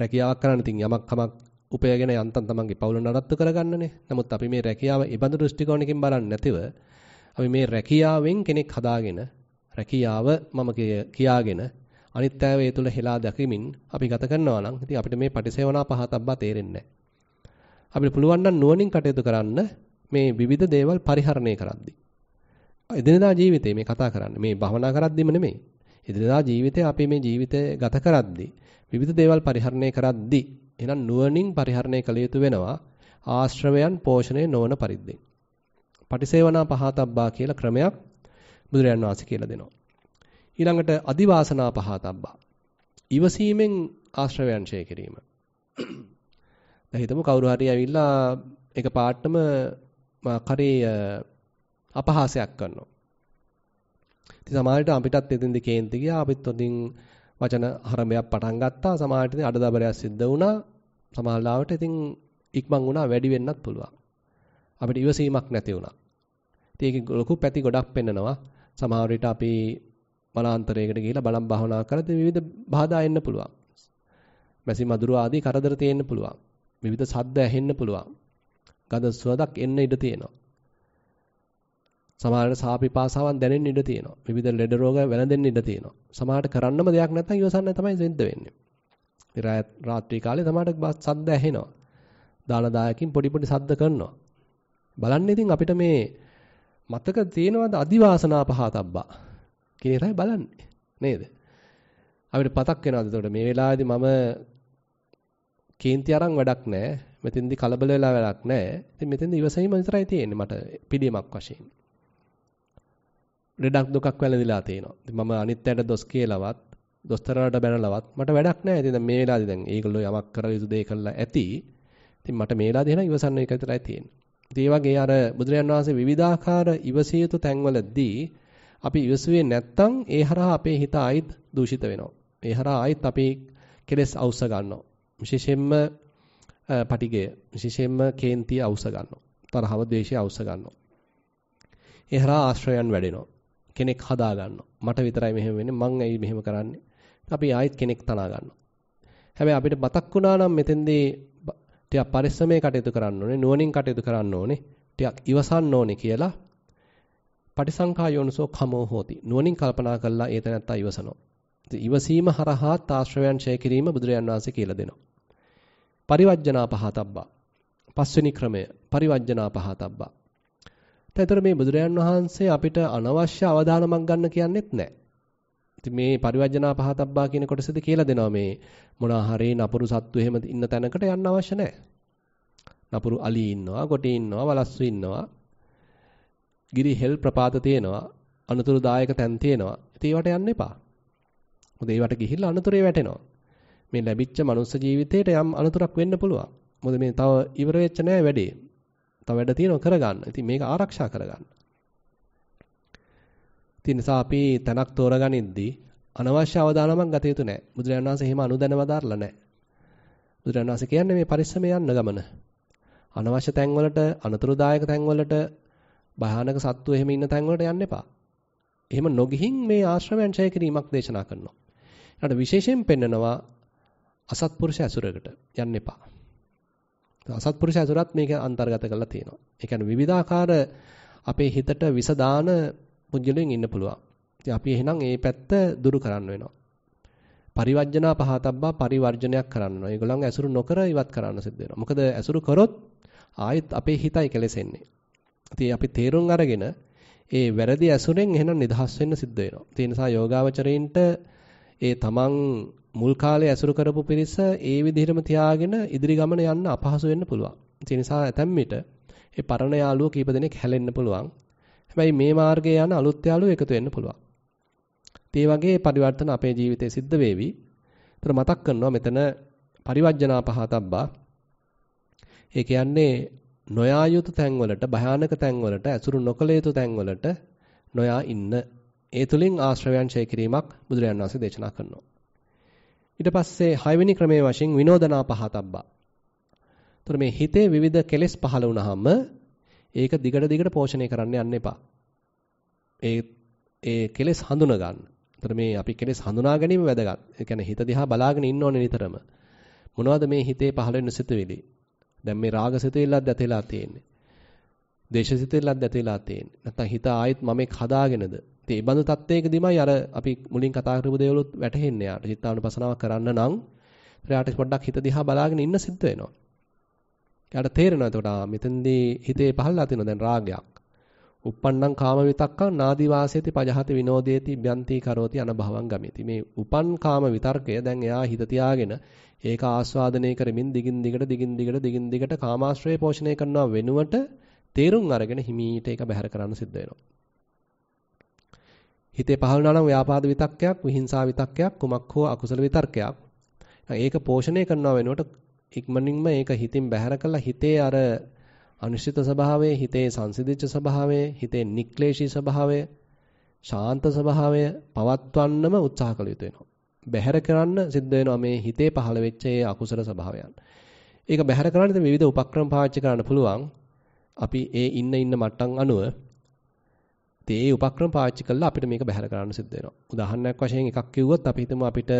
රැකියාවක් කරන්න ඉතින් යමක් කමක් උපයගෙන යන්තම් තමන්ගේ පවුල නඩත්තු කරගන්නනේ. නමුත් අපි මේ රැකියාව ඒබඳු දෘෂ්ටි කෝණකින් බලන්නේ නැතිව අපි මේ රැකියාවෙන් කෙනෙක් හදාගෙන රැකියාව මම කියාගෙන අනිත් අයව ඒ තුළ හෙලා දැකීමින් අපි ගත කරනවා නම් ඉතින් අපිට මේ පටිසේවනා පහතබ්බා තේරෙන්නේ නැහැ. අපිට පුළුවන් නම් නුවණින් කටයුතු කරන්න මේ විවිධ දේවල් පරිහරණය කරද්දී එදිනදා ජීවිතේ මේ කතා කරන්නේ. මේ භවනා කරද්දිම නෙමෙයි. එදිනදා ජීවිතේ අපි මේ ජීවිතය ගත කරද්දී විවිධ දේවල් පරිහරණය කරද්දී එහෙනම් නුවණින් පරිහරණය කළ යුතු වෙනවා ආශ්‍රවයන් පෝෂණය නොවන පරිද්දෙන්. පටිසේවනා පහතබ්බා කියලා ක්‍රමයක් බුදුරයන් වහන්සේ කියලා දෙනවා. ඊළඟට අදිවාසනා පහතබ්බා. ඉවසීමෙන් ආශ්‍රවයන් ඡය කිරීම. දැන් හිතමු කවුරු හරි ඇවිල්ලා එක පාටම කරේ අපහාසයක් කරනවා. ඉතින් සමහරට අපිටත් එදින්දි කේන්ති ගියා අපිත් උදින් වචන හරඹයක් පටන් ගත්තා සමහරට ඉතින් අඩදබරයක් සිද්ධ වුණා සමහරලාවට ඉතින් ඉක්මන් වුණා වැඩි වෙන්නත් පුළුවන් අපිට ඉවසීමක් නැති වුණා ඉතින් ඒකේ ලොකු පැති ගොඩක් පෙන්නනවා සමහර විට අපි වනාන්තරයකට ගිහිලා බලම් භාවනා කරද්දී විවිධ බාධා එන්න පුළුවන් මැසි මදුරු ආදී කරදර තියෙන්න පුළුවන් විවිධ සද්ද ඇහෙන්න පුළුවන් ගඳ සුවඳක් එන්න ඉඩ තියෙනවා සමහරට සාපිපාසාවන් දැනෙන්න ඉඩ තියෙනවා. විවිධ ලෙඩ රෝග වැළඳෙන්න ඉඩ තියෙනවා. සමහරට කරන්නම දෙයක් නැත්නම් ඉවසන්නේ තමයි සිද්ධ වෙන්නේ. ඉතින් රාත්‍රී කාලේ සමහරට සද්ද ඇහෙනවා. දානදායකින් පොඩි පොඩි සද්ද කරනවා. බලන්න ඉතින් අපිට මේ මතක තියෙනවද අදිවාසනා පහතබ්බා කියන එකයි බලන්නේ. නේද? අපිට පතක් වෙනවද එතකොට මේ වෙලාවේදී මම කේන්ති අරන් වැඩක් නැහැ. මෙතෙන්දී කලබල වෙලා වැඩක් නැහැ. ඉතින් මෙතෙන්දී ඉවසීම විතරයි තියෙන්නේ මට පිළියමක් වශයෙන්. ලෙඩක් දුකක් වැළඳිලා තියෙනවා. ඉතින් මම අනිත්යට දොස් කියලාවත්, දොස්තරලාට බැනලවත් මට වැඩක් නැහැ. ඉතින් දැන් මේ වෙලාවේ දැන් ඒගොල්ලෝ යමක් කර යුතු දේ කළා ඇති. ඉතින් මට මේ වෙලාවේ එහෙනම් ඉවසන්න එක විතරයි තියෙන්නේ. ඉතින් ඒ වගේ අර බුදුරජාන් වහන්සේ විවිධාකාර ඉවසිය යුතු තැන්වලදී අපි ඉවසුවේ නැත්තම් ඒ හරහා අපේ හිත ආයිත් දූෂිත වෙනවා. ඒ හරහා ආයිත් අපි කෙලස් අවශ්‍ය ගන්නවා. විශේෂයෙන්ම පටිගය විශේෂයෙන්ම කේන්තිය අවශ්‍ය ගන්නවා. තරහව ද්වේෂය අවශ්‍ය ගන්නවා. ඒ හරහා ආශ්‍රයයන් වැඩෙනවා. කෙනෙක් හදා ගන්නවා. මට විතරයි මෙහෙම වෙන්නේ. මං ඇයි මෙහෙම කරන්නේ? අපි ආයෙත් කෙනෙක් තනා ගන්නවා. හැබැයි අපිට බතක් වුණා නම් මෙතෙන්දී ටිකක් පරිස්සමෙන් කටයුතු කරන්න ඕනේ. නුවණින් කටයුතු කරන්න ඕනේ. ටිකක් ඉවසන්න ඕනේ කියලා පටිසංඛා යෝනසෝ කමෝ හෝති. නුවණින් කල්පනා කළා ඒ තැනත්තා ඉවසනවා. ඉවසීම හරහා තාශ්‍රවයන් ඡය කිරීම බුදුරජාන් වහන්සේ කියලා දෙනවා. පරිවර්ජනා පහතබ්බා. පස්වෙනි ක්‍රමය පරිවර්ජනා පහතබ්බා. එතකොට මේ බුදුරයන් වහන්සේ අපිට අනවශ්‍ය අවදානමක් ගන්න කියන්නේත් නැහැ. ඉතින් මේ පරිවර්ජනා පහතබ්බා කියන කොටසද කියලා දෙනවා මේ මොනවා හරි නපුරු සත්තු එහෙම ඉන්න තැනකට යන්න අවශ්‍ය නැහැ. නපුරු අලි ඉන්නවා, කොටි ඉන්නවා, වලස්සු ඉන්නවා. ගිරි හෙල් ප්‍රපාත තියෙනවා, අනුතුරුදායක තැන් තියෙනවා. ඉතින් ඒවට යන්න එපා. මොකද ඒවට ගිහිල්ලා අනුතරේ වැටෙනවා. මේ ලැබිච්ච මනුස්ස ජීවිතේට යම් අනුතරක් වෙන්න පුළුවන්. මොකද මේ තව ඉවර වෙච්ච නෑ වැඩේ. තව වැඩ තියෙනවා කරගන්න. ඉතින් මේක ආරක්ෂා කරගන්න. ඉතින් නිසා අපි තනක් තෝරගනිද්දී අනවශ්‍ය අවදානමක් ගත යුතු නැහැ. බුදුරජාණන් වහන්සේ එහෙම අනුදැනව දාරලා නැහැ. බුදුරජාණන් වහන්සේ කියන්නේ මේ පරිස්සමෙන් යන්න ගමන. අනවශ්‍ය තැන්වලට, අනතුරුදායක තැන්වලට, භයානක සත්තු එහෙම ඉන්න තැන්වලට යන්න එපා. එහෙම නොගිහින් මේ ආශ්‍රමයන් ඡය කිරීමක් දේශනා කරනවා. ඊට විශේෂයෙන් පෙන්නනවා අසත්පුරුෂ ඇසුරකට යන්න එපා. අසත්පුරුෂ ඇසුරත් මේක අන්තර්ගත කරලා තියෙනවා. ඒ කියන්නේ විවිධාකාර අපේ හිතට විස දාන මුජ්ජලෙන් ඉන්න පුළුවන්. ඉතින් අපි එහෙනම් ඒ පැත්ත දුරු කරන්න වෙනවා. පරිවර්ජනා පහතබ්බා පරිවර්ජනයක් කරන්න වෙනවා. ඒගොල්ලන් ඇසුරු නොකර ඉවත් කරන්න සිද්ධ වෙනවා. මොකද ඇසුරු කරොත් ආයෙත් අපේ හිතයි කෙලෙසෙන්නේ. ඉතින් අපි තේරුම් අරගෙන ඒ වැරදි ඇසුරෙන් එහෙනම් නිදහස් වෙන්න සිද්ධ වෙනවා. ඒ නිසා යෝගාවචරයින්ට ඒ තමන් මුල් කාලේ ඇසුරු කරපු පිරිස ඒ විදිහටම තියාගෙන ඉදිරි ගමන යන්න අපහසු වෙන්න පුළුවන්. ඒ නිසා ඇතැම් විට ඒ පරණ යාළුවෝ කීප දෙනෙක් හැලෙන්න පුළුවන්. හැබැයි මේ මාර්ගයේ යන අලුත් යාළුවෝ එකතු වෙන්න පුළුවන්. ඒ වගේ පරිවර්තන අපේ ජීවිතේ සිද්ධ වෙවි. ඒතර මතක් කරනවා මෙතන පරිවර්ජනා පහතබ්බා. ඒ කියන්නේ නොයා යුතු තැන්වලට භයානක තැන්වලට ඇසුරු නොකළ යුතු තැන්වලට නොයා ඉන්න ඒ තුලින් ආශ්‍රවයන් ඡය කිරීමක් බුදුරජාණන් වහන්සේ දේශනා කරනවා ඊට පස්සේ හයවෙනි ක්‍රමයේ වශයෙන් විනෝදනා පහතබ්බා. එතකොට මේ හිතේ විවිධ කෙලෙස් පහළ වුණාම ඒක දිගට දිගට පෝෂණය කරන්න යන්න එපා. ඒ ඒ කෙලෙස් හඳුන ගන්න. එතකොට මේ අපි කෙලෙස් හඳුනා ගැනීම වැදගත්. ඒ කියන්නේ හිත දිහා බලාගෙන ඉන්න ඕනේ නිතරම. මොනවද මේ හිතේ පහළ වෙන සිතුවිලි? දැන් මේ රාග සිතුවිල්ලක් දැතේලා තියෙන්නේ. දේශ සිතුවිල්ලක් දැතේලා තියෙන්නේ. නැත්තම් හිත ආයෙත් මම එක් හදාගෙනද? ඉතින් ඒ බඳු තත්වයකදීමයි අර අපි මුලින් කතා කරපු දේවලුත් වැටහෙන්නේ යාට. චිත්තානුපසනාව කරන්න නම් යාට පොඩ්ඩක් හිත දිහා බලාගෙන ඉන්න සිද්ධ වෙනවා. යාට තේරෙනවා එතකොට මෙතෙන්දී හිතේ පහළලා තියෙනවා දැන් රාගයක්. උප්පන්නං කාම විතක්කං නාදි වාසයේති පජහත විනෝදේති බ්‍යන්ති කරෝති අනභවං ගමේති මේ උපන් කාම විතර්කය දැන් එයා හිත තියාගෙන ඒක ආස්වාදනය කරමින් දිගින් දිගට දිගින් දිගට දිගින් දිගට කාමාශ්‍රය පෝෂණය කරනවා වෙනුවට තේරුම් අරගෙන හිමීට ඒක බැහැර කරන්න සිද්ධ වෙනවා හිතේ පහළ වෙනවා නම් ව්‍යාපාද විතක්කයක්, විහිංසා විතක්කයක්, කුමක් හෝ අකුසල විතර්කයක්. ඒක පෝෂණය කරනවා වෙනුවට ඉක්මනින්ම ඒක හිතින් බැහැර කළා හිතේ අර අනිශ්චිත ස්වභාවය, හිතේ සංසිඳිච්ච ස්වභාවය, හිතේ නික්ලේශී ස්වභාවය, ශාන්ත ස්වභාවය පවත්වන්නම උත්සාහ කළ යුතු වෙනවා. බැහැර කරන්න සිද්ධ වෙනවා මේ හිතේ පහළ වෙච්ච ඒ අකුසල ස්වභාවයන්. ඒක බැහැර කරන්න විවිධ උපක්‍රම පාවිච්චි කරන්න පුළුවන්. අපි ඒ ඉන්න ඉන්න මට්ටම් අනුව ඉතින් ඒ උපක්‍රම පාවිච්චි කරලා අපිට මේක බැහැර කරන්න සිද්ධ වෙනවා. උදාහරණයක් වශයෙන් එකක් කිව්වොත් අපි හිතමු අපිට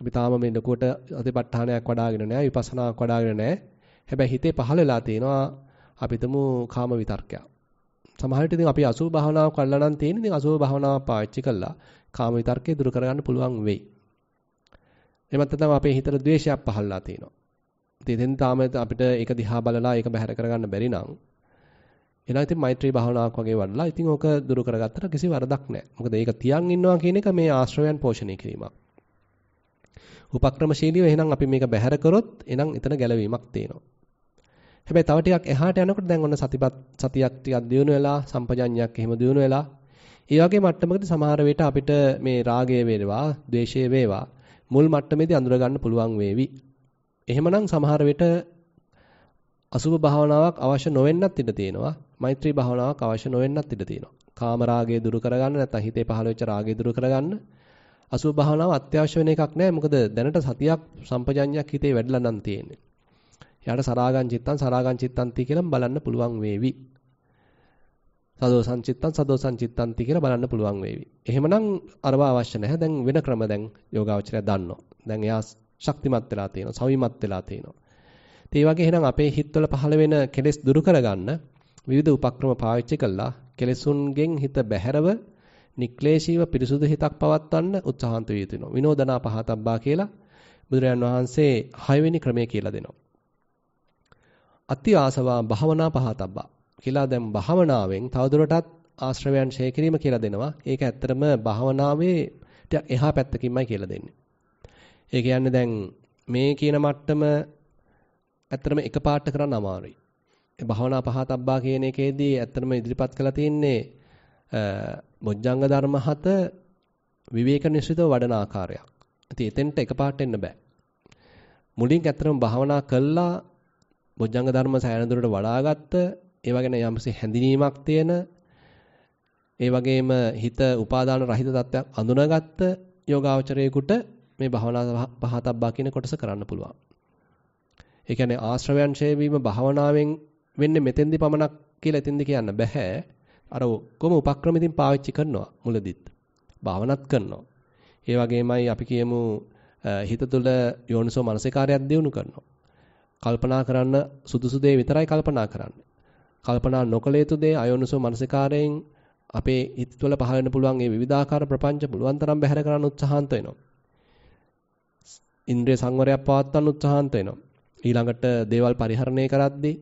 අපි තාම මේ ලොකුවට අධිපත්ඨානයක් වඩාගෙන නැහැ, විපස්සනාවක් වඩාගෙන නැහැ. හැබැයි හිතේ පහළ වෙලා තියෙනවා අපි හිතමු කාම විතර්කයක්. සමහර විට ඉතින් අපි අසුභ භාවනාවක් කරලා නම් තියෙන ඉතින් අසුභ භාවනාවක් පාවිච්චි කරලා කාම විතර්කේ දුරු කරගන්න පුළුවන් වෙයි. එමත් නැත්නම් අපේ හිතට ද්වේෂයක් පහළලා තියෙනවා. ඉතින් එතෙන් තාම අපිට ඒක දිහා බලලා ඒක බැහැර කරගන්න බැරි නම් එලා ඉතින් මෛත්‍රී භාවනාවක් වගේ වඩලා ඉතින් ඕක දුරු කරගත්තට කිසි වරදක් නැහැ. මොකද ඒක තියන් ඉන්නවා කියන එක මේ ආශ්‍රවයන් පෝෂණය කිරීමක්. උපක්‍රමශීලීව එහෙනම් අපි මේක බැහැර කරොත් එහෙනම් එතන ගැලවීමක් තියෙනවා. හැබැයි තව ටිකක් එහාට යනකොට දැන් ඔන්න සතිපත් සතියක් ටිකක් දියුණු වෙලා සම්පජඤ්ඤයක් එහෙම දියුණු වෙලා ඒ වගේ මට්ටමකදී සමහර වෙට අපිට මේ රාගය වේවා, ද්වේෂය වේවා මුල් මට්ටමේදී අඳුර ගන්න පුළුවන් වේවි. එහෙමනම් සමහර වෙට අසුභ භාවනාවක් අවශ්‍ය නොවෙන්නත් ඉඩ තියෙනවා. මෛත්‍රී භාවනාවක් අවශ්‍ය නොවෙන්නත් ඉඩ තියෙනවා. කාම රාගය දුරු කරගන්න නැත්නම් හිතේ පහළ වෙච්ච රාගය දුරු කරගන්න අසුභ භාවනාව අත්‍යවශ්‍ය වෙන එකක් නෑ. මොකද දැනට සතියක් සම්පජඤ්ඤයක් හිතේ වැඩිලා නම් තියෙන්නේ. යාට සරාගං චිත්තං සරාගං චිත්තන්ති කියලා බලන්න පුළුවන් වේවි. සදෝ සංචිත්තං සදෝ සංචිත්තන්ති කියලා බලන්න පුළුවන් වේවි. එහෙමනම් අරව අවශ්‍ය නැහැ. දැන් වෙන ක්‍රම දැන් යෝගාවචරය දන්නවා. දැන් එයා ශක්තිමත් වෙලා තියෙනවා, සවිමත් වෙලා තියෙනවා. ඒ වගේ එහෙනම් අපේ හිත්වල පහළ වෙන කෙලෙස් දුරු කරගන්න විවිධ උපක්‍රම පාවිච්චි කළා කෙලෙසුන්ගෙන් හිත බැහැරව නික්ලේශීව පිරිසුදු හිතක් පවත්වන්න උත්සාහන්ත විය යුතුනවා. විනෝදනා පහතබ්බා කියලා බුදුරජාන් වහන්සේ හයවෙනි ක්‍රමය කියලා දෙනවා. අති ආසවා භාවනා පහතබ්බා කියලා දැන් භාවනාවෙන් තවදුරටත් ආශ්‍රවයන් ඡය කිරීම කියලා දෙනවා. ඒක ඇත්තටම භාවනාවේ එහා පැත්තකින්මයි කියලා දෙන්නේ. ඒ කියන්නේ දැන් මේ කියන මට්ටම ඇත්තටම එකපාර්ට කරන්න අමාරුයි. භවනා පහතබ්බා කියන එකේදී ඇත්තටම ඉදිරිපත් කළා තියෙන්නේ බොජ්ජංග ධර්ම හත විවේක නිශ්චිතව වඩන ආකාරයක්. ඉතින් එතෙන්ට එකපාරට එන්න බෑ. මුලින් ඇත්තටම භවනා කළා බොජ්ජංග ධර්ම සෑහෙන දුරට වඩාගත්ත ඒව ගැන යම්කිසි හැඳිනීමක් තියෙන ඒ වගේම හිත උපාදාන රහිත තත්ත්වයක් අඳුනගත්ත යෝගාචරයේකට මේ භවනා පහතබ්බා කියන කොටස කරන්න පුළුවන්. ඒ කියන්නේ ආශ්‍රවයන් ඡේ වීම භවනාවෙන් වෙන්නේ මෙතෙන්දි පමණක් කියලා එතෙන්දි කියන්න බෑ. අර ඔක්කොම උපක්‍රම ඉතින් පාවිච්චි කරනවා මුලදිත්. භාවනාත් කරනවා. ඒ වගේමයි අපි කියමු හිත තුළ යෝනිසෝ මනසිකාරයක් දිනු කරනවා. කල්පනා කරන්න සුදුසු දේ විතරයි කල්පනා කරන්නේ. කල්පනා නොකළ යුතු දේ අයෝනිසෝ මනසිකාරයෙන් අපේ හිත තුළ පහළ වෙන්න පුළුවන් ඒ විවිධාකාර ප්‍රපංච පුළුවන් තරම් බැහැර කරන්න උත්සාහන්ත වෙනවා. ඉන්ද්‍රිය සංවරයක් පවත්වන්න උත්සාහන්ත වෙනවා. ඊළඟට දේවල් පරිහරණය කරද්දී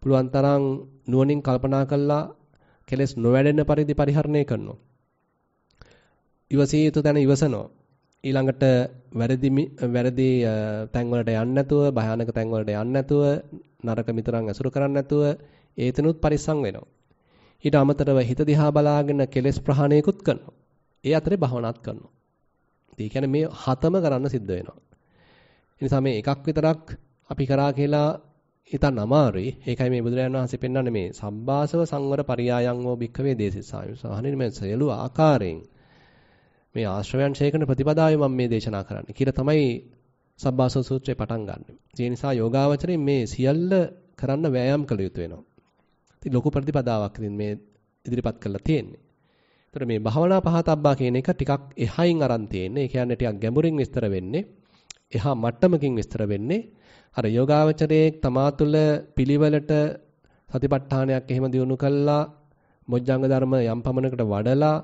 පුළුවන් තරම් නුවණින් කල්පනා කළා කෙලස් නොවැඩෙන පරිදි පරිහරණය කරනවා. ඉවසිය යුතු තැන ඉවසනවා. ඊළඟට වැරදි වැරදි තැන් වලට යන්නේ නැතුව භයානක තැන් වලට යන්නේ නැතුව නරක මිතරන් ඇසුරු කරන්නේ නැතුව ඒතනොත් පරිස්සම් වෙනවා. ඊට අමතරව හිත දිහා බලාගෙන කෙලස් ප්‍රහාණයකුත් කරනවා. ඒ අතරේ භවනාත් කරනවා. ඒ කියන්නේ මේ හතම කරන්න සිද්ධ වෙනවා. ඒ නිසා මේ එකක් විතරක් අපි කරා කියලා හිතන්න අමාරුයි. ඒකයි මේ බුදුරජාණන් වහන්සේ පෙන්වන්නේ මේ සම්බාසව සංවර පරියායන් වෝ භික්ඛවේ දේශිස්සාමි. සාහනේ මේ සියලු ආකාරයෙන් මේ ආශ්‍රවයන් ශේකන ප්‍රතිපදාවේ මම මේ දේශනා කරන්නේ කියලා තමයි සබ්බාසව සූත්‍රේ පටන් ගන්න. ඒ නිසා යෝගාවචරයෙන් මේ සියල්ල කරන්න වෑයම් කළ යුතු වෙනවා. ඉතින් ලොකු ප්‍රතිපදාවක් ඉතින් මේ ඉදිරිපත් කරලා තියෙන්නේ. ඒතර මේ භාවනා පහතබ්බා කියන එක ටිකක් එහයින් අරන් තියෙන්නේ. ඒ කියන්නේ ටිකක් ගැඹුරින් විස්තර වෙන්නේ. එහා මට්ටමකින් විස්තර වෙන්නේ. අර යෝගාවචරයේ තමා තුළ පිළිවෙලට සතිපට්ඨානයක් එහෙම දිනු කළා මොජ්ජංග ධර්ම යම් පමණකට වඩලා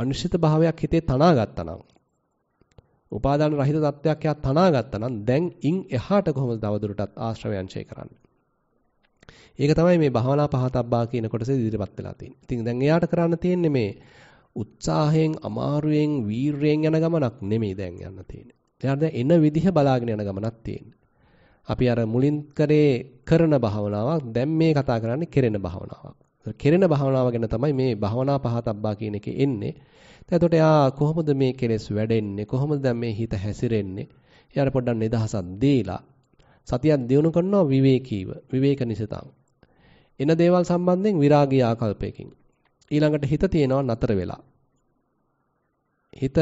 අනුශිත භාවයක් හිතේ තනා ගත්තා නම් උපාදාන රහිත තත්වයක් යා තනා ගත්තා නම් දැන් ඉන් එහාට කොහොමද තවදුරටත් ආශ්‍රවයන්ශය කරන්නේ ඒක තමයි මේ භාවනා පහතබ්බා කියන කොටසේ ඉදිරිපත් වෙලා තියෙන්නේ. ඉතින් දැන් එයාට කරන්න තියෙන්නේ මේ උත්සාහයෙන් අමාරුවෙන් වීරයෙන් යන ගමනක් නෙමෙයි දැන් යන්න තියෙන්නේ. එයාට එන විදිහ බලාගෙන යන ගමනක් තියෙන්නේ. අපි අර මුලින් කරේ කරන භාවනාවක් දැන් මේ කතා කරන්නේ කෙරෙන භාවනාවක්. කෙරෙන භාවනාව ගැන තමයි මේ භාවනා පහතබ්බා කියන එකේ එන්නේ. එතකොට එයා කොහොමද මේ කෙලෙස් වැඩෙන්නේ? කොහොමද දැන් මේ හිත හැසිරෙන්නේ? එයාට පොඩ්ඩක් නිදහසක් දීලා සතියක් දිනු කරනවා විවේකීව. විවේක නිසිතං. එන දේවල් සම්බන්ධයෙන් විරාගී ආකල්පයකින්. ඊළඟට හිත තියෙනවා නතර වෙලා. හිත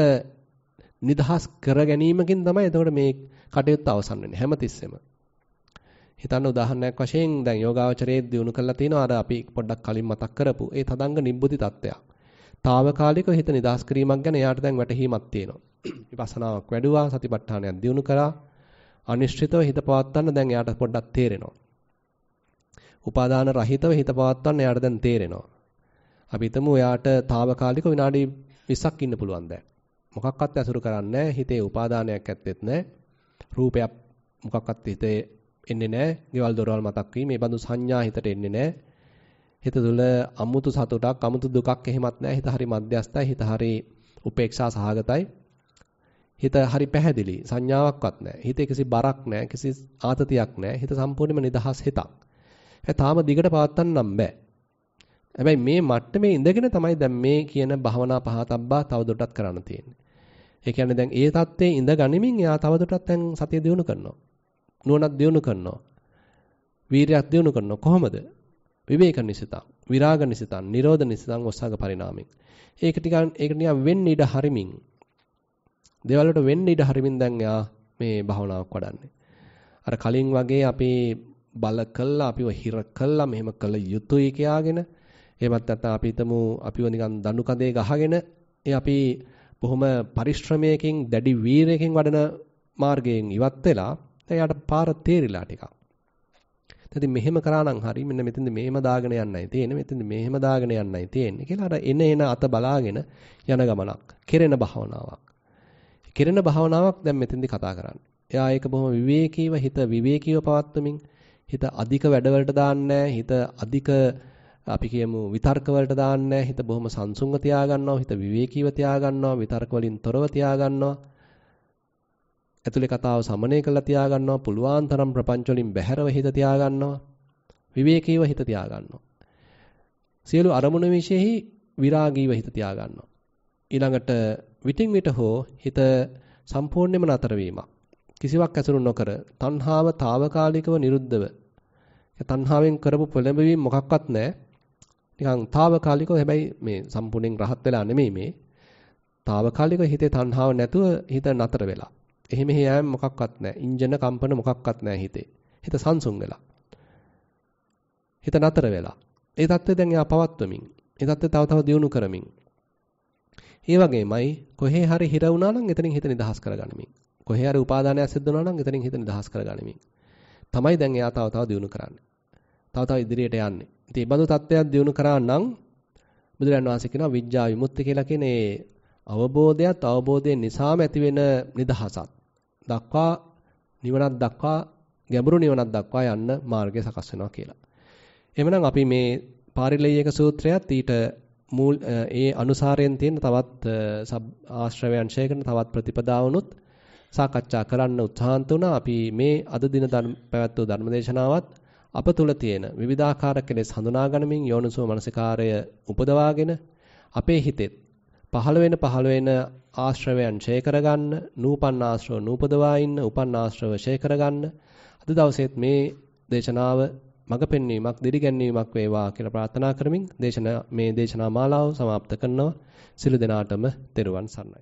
නිදහස් කර ගැනීමකින් තමයි එතකොට මේ කටයුත්ත අවසන් වෙන්නේ හැමතිස්සෙම. හිතන්න උදාහරණයක් වශයෙන් දැන් යෝගාවචරයේ දිනු කරලා තිනවා අර අපි පොඩ්ඩක් කලින් මතක් කරපු ඒ තදංග නිබ්බුති தත්ත්වයක්. తాවකාලිකව හිත නිදහස් කිරීමක් ගැන එයාට දැන් වැටහීමක් තියෙනවා. විපස්සනාවක් වැඩුවා සතිපට්ඨානයක් දිනු කරා. අනිශ්චිතව හිත පවත්වන්න දැන් එයාට පොඩ්ඩක් තේරෙනවා. උපාදාන රහිතව හිත පවත්වන්න එයාට දැන් තේරෙනවා. අපි හිතමු එයාට తాවකාලිකව විනාඩි 20ක් ඉන්න පුළුවන් දැන්. මොකක්වත් ඇසුරු කරන්නේ හිතේ උපාදානයක් ඇත්තෙත් නැහැ. රූපයක් මොකක්වත් හිතේ එන්නේ නැහැ. ගෙවල් දොරවල් මතක් වීම, මේ බඳු සංඥා හිතට එන්නේ නැහැ. හිත තුළ අමුතු සතුටක්, අමුතු දුකක් එහෙමත් නැහැ. හිත හරි මධ්‍යස්ථයි, හිත හරි උපේක්ෂා සහගතයි. හිත හරි පැහැදිලි, සංඥාවක්වත් නැහැ. හිතේ කිසි බරක් නැහැ, කිසි ආතතියක් නැහැ. හිත සම්පූර්ණයෙන්ම නිදහස් හිතක්. ඒ තාම දිගට පවත්වන්නම් බෑ. හැබැයි මේ මට්ටමේ ඉඳගෙන තමයි දැන් මේ කියන භවනා පහතබ්බා තවදුරටත් කරන්න තියෙන්නේ. ඒ කියන්නේ දැන් ඒ தත්ත්වයේ ඉඳ ගනිමින් එයා තවදුරටත් දැන් සතිය දිනු කරනවා. නුවණක් දියුණු කරනවා. වීරයක් දියුණු කරනවා කොහොමද? විවේක නිසිතං, විරාග නිසිතං, නිරෝධ නිසිතං ඔස්සග පරිණාමෙන්. ඒක ටිකක් ඒක නිකන් වෙන්න ඉඩ හරිමින්. දේවල් වලට වෙන්න ඉඩ හරිමින් දැන් යා මේ භාවනාවක් වඩන්නේ. අර කලින් වගේ අපි බල කළා, අපිව හිර කළා, මෙහෙම කළ යුතුයි කියාගෙන එහෙමත් නැත්නම් අපි හිතමු අපිව නිකන් දඬු කඳේ ගහගෙන ඒ අපි බොහොම පරිශ්‍රමයකින් දැඩි වීරයකින් වඩන මාර්ගයෙන් ඉවත් වෙලා දැන් යාට පාර තේරිලා ටිකක්. ඉතින් මෙහෙම කරානම් හරි මෙන්න මෙතෙන්ද මෙහෙම දාගෙන යන්නයි තියෙන්නේ මෙතෙන්ද මෙහෙම දාගෙන යන්නයි තියෙන්නේ කියලා අර එන එන අත බලාගෙන යන ගමනක් කෙරෙන භාවනාවක් කෙරෙන භාවනාවක් දැන් මෙතෙන්දි කතා කරන්නේ එයා ඒක බොහොම විවේකීව හිත විවේකීව පවත්වමින් හිත අධික වැඩවලට දාන්නේ හිත අධික අපි කියමු විතර්ක වලට දාන්නේ හිත බොහොම සංසුන්ව තියාගන්නවා හිත විවේකීව තියාගන්නවා විතර්ක වලින් තොරව තියාගන්නවා ඇතුලේ කතාව සමනය කරලා තියාගන්නවා පුළුවන් තරම් ප්‍රපංච වලින් බැහැරව හිත තියාගන්නවා විවේකීව හිත තියාගන්නවා සියලු අරමුණු විශේෂෙහි විරාගීව හිත තියාගන්නවා ඊළඟට විටින් විට හෝ හිත සම්පූර්ණයෙන්ම නතර වීමක් කිසිවක් ඇසුරු නොකර තණ්හාව తాවකාලිකව නිරුද්ධව තණ්හාවෙන් කරපු පෙළඹවීම මොකක්වත් නැහැ නිකන් తాවකාලිකව හැබැයි මේ සම්පූර්ණයෙන් රහත් වෙලා නෙමෙයි මේ తాවකාලිකව හිතේ තණ්හාව නැතුව හිත නතර වෙලා එහෙම හේයම් මොකක්වත් නැහැ. ඉන්ජන කම්පන මොකක්වත් නැහැ හිතේ. හිත සංසුන් වෙලා. හිත නතර වෙලා. ඒ தත්ත්වය දැන් එයා පවත්වමින්. ඒ தත්ත්වය තව තව දියුණු කරමින්. ඒ වගේමයි කොහේ හරි හිර වුණා නම් එතනින් හිත නිදහස් කරගනිමින්. කොහේ හරි උපාදානයක් සිද්ධ වුණා නම් එතනින් හිත නිදහස් කරගනිමින්. තමයි දැන් එයා තව තව දියුණු කරන්නේ. තව තව ඉදිරියට යන්නේ. ඉතින් මේ බඳු தත්ත්වයක් දියුණු කරා නම් බුදුරන් වහන්සේ කියනවා විඥා විමුක්ති කියලා කියන ඒ අවබෝධයත් අවබෝධයෙන් නිසාම ඇතිවෙන නිදහසත් දක්වා නිවනක් දක්වා ගැඹුරු නිවනක් දක්වා යන්න මාර්ගය සකස් වෙනවා කියලා. එහෙමනම් අපි මේ පාරිලෙයක සූත්‍රයත් ඊට මූල ඒ අනුසාරයෙන් තියෙන තවත් ආශ්‍රවයන්ශයකට තවත් ප්‍රතිපදාවනොත් සාකච්ඡා කරන්න උත්සාහන්ත වුණා. අපි මේ අද දින පැවැත්වූ ධර්මදේශනාවත් අප තුල තියෙන විවිධාකාර කෙලෙස් හඳුනා ගනිමින් යෝනිසෝ මනසිකාරය උපදවාගෙන අපේ හිතෙත් පහළ වෙන පහළ වෙන ආශ්‍රවයන් ඡය කරගන්න, නූපන් ආශ්‍රව නූපදවා ඉන්න, උපන් ආශ්‍රව ඡය කරගන්න. අද දවසේත් මේ දේශනාව මඟ පෙන්වීමක්, දිරිගැන්වීමක් වේවා කියලා ප්‍රාර්ථනා කරමින් දේශනා මේ දේශනා මාලාව સમાપ્ત කරනවා. සිළු දෙනාටම තෙරුවන් සරණයි.